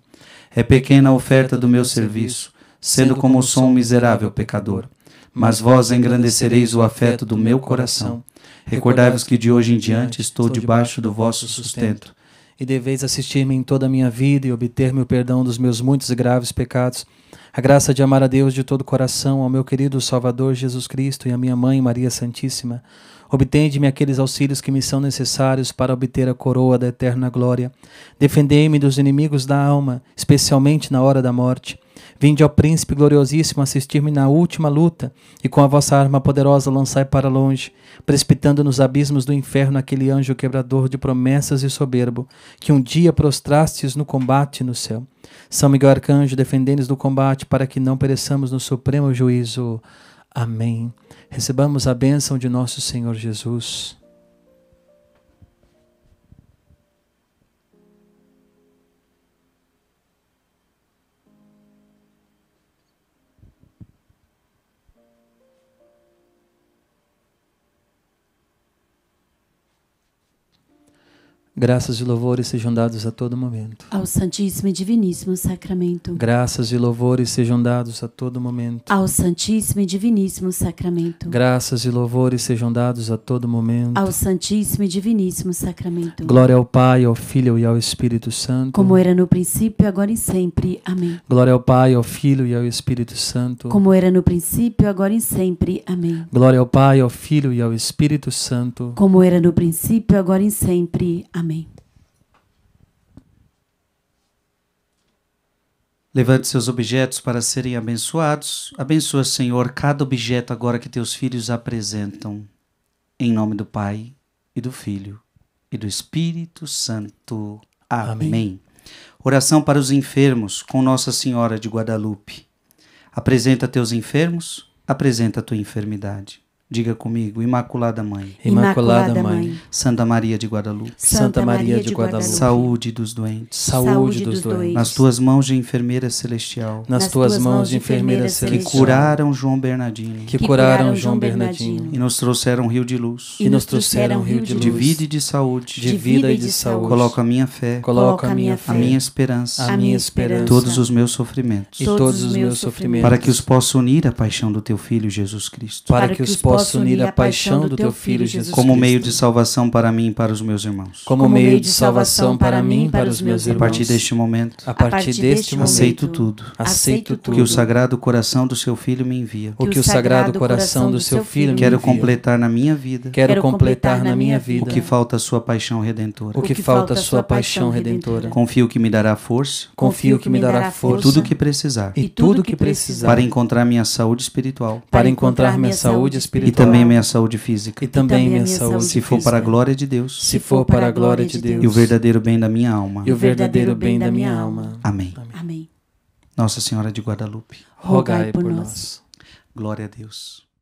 É pequena a oferta do meu serviço, sendo como sou um miserável pecador. Mas vós engrandecereis o afeto do meu coração. Recordai-vos que de hoje em diante estou debaixo do vosso sustento e deveis assistir-me em toda a minha vida e obter-me o perdão dos meus muitos e graves pecados. A graça de amar a Deus de todo o coração, ao meu querido Salvador Jesus Cristo e à minha mãe Maria Santíssima. Obtende-me aqueles auxílios que me são necessários para obter a coroa da eterna glória. Defendei-me dos inimigos da alma, especialmente na hora da morte. Vinde ao príncipe gloriosíssimo assistir-me na última luta, e com a vossa arma poderosa lançai para longe, precipitando nos abismos do inferno aquele anjo quebrador de promessas e soberbo, que um dia prostrastes no combate no céu. São Miguel Arcanjo, defendei-nos do combate, para que não pereçamos no supremo juízo. Amém. Recebamos a bênção de nosso Senhor Jesus. Graças e louvores sejam dados a todo momento. Ao Santíssimo e Diviníssimo Sacramento. Graças e louvores sejam dados a todo momento. Ao Santíssimo e Diviníssimo Sacramento. Graças e louvores sejam dados a todo momento. Ao Santíssimo e Diviníssimo Sacramento. Glória ao Pai, ao Filho e ao Espírito Santo. Como era no princípio, agora e sempre. Amém. Glória ao Pai, ao Filho e ao Espírito Santo. Como era no princípio, agora e sempre. Amém. Glória ao Pai, ao Filho e ao Espírito Santo. Como era no princípio, agora e sempre. Amém. Amém. Levante seus objetos para serem abençoados. Abençoa, Senhor, cada objeto agora que teus filhos apresentam. Em nome do Pai e do Filho e do Espírito Santo. Amém. Amém. Oração para os enfermos com Nossa Senhora de Guadalupe. Apresenta teus enfermos, apresenta tua enfermidade. Diga comigo, Imaculada Mãe. Imaculada Mãe. Santa Maria de Guadalupe. Santa Maria de Guadalupe. Saúde dos doentes. Saúde dos doentes. Nas tuas mãos de enfermeira celestial. Nas tuas mãos de enfermeira celestial. Que curaram João Bernardino. Que curaram João Bernardino. E nos trouxeram rio de luz. E nos trouxeram rio de luz. De vida e de saúde. De vida e de saúde. Coloca a minha fé. Coloca a minha fé. A minha esperança. A minha esperança. Todos os meus sofrimentos. E todos os meus sofrimentos. Para que os possa unir a paixão do teu filho Jesus Cristo. Para que os possa posso unir a paixão do teu filho Jesus como meio de salvação para mim e para os meus irmãos. Como meio de salvação para mim e para os meus irmãos. A partir deste momento, a partir deste momento, aceito tudo. Aceito tudo que o sagrado coração do seu filho me envia. O que o sagrado coração do seu filho me quero completar na minha vida. Quero completar na minha vida o que falta a sua paixão redentora. O que falta a sua paixão redentora. Confio que me dará força. Confio que me dará força. Tudo que precisar. E tudo que precisar para encontrar minha saúde espiritual. Para encontrar minha saúde espiritual também a minha tá. saúde física. E também, e também minha, minha saúde. Se for para a glória de Deus. Se for para a glória de Deus. E o verdadeiro bem da minha alma. E o verdadeiro bem da minha alma. Amém. Amém. Nossa Senhora de Guadalupe, rogai por nós. Glória a Deus.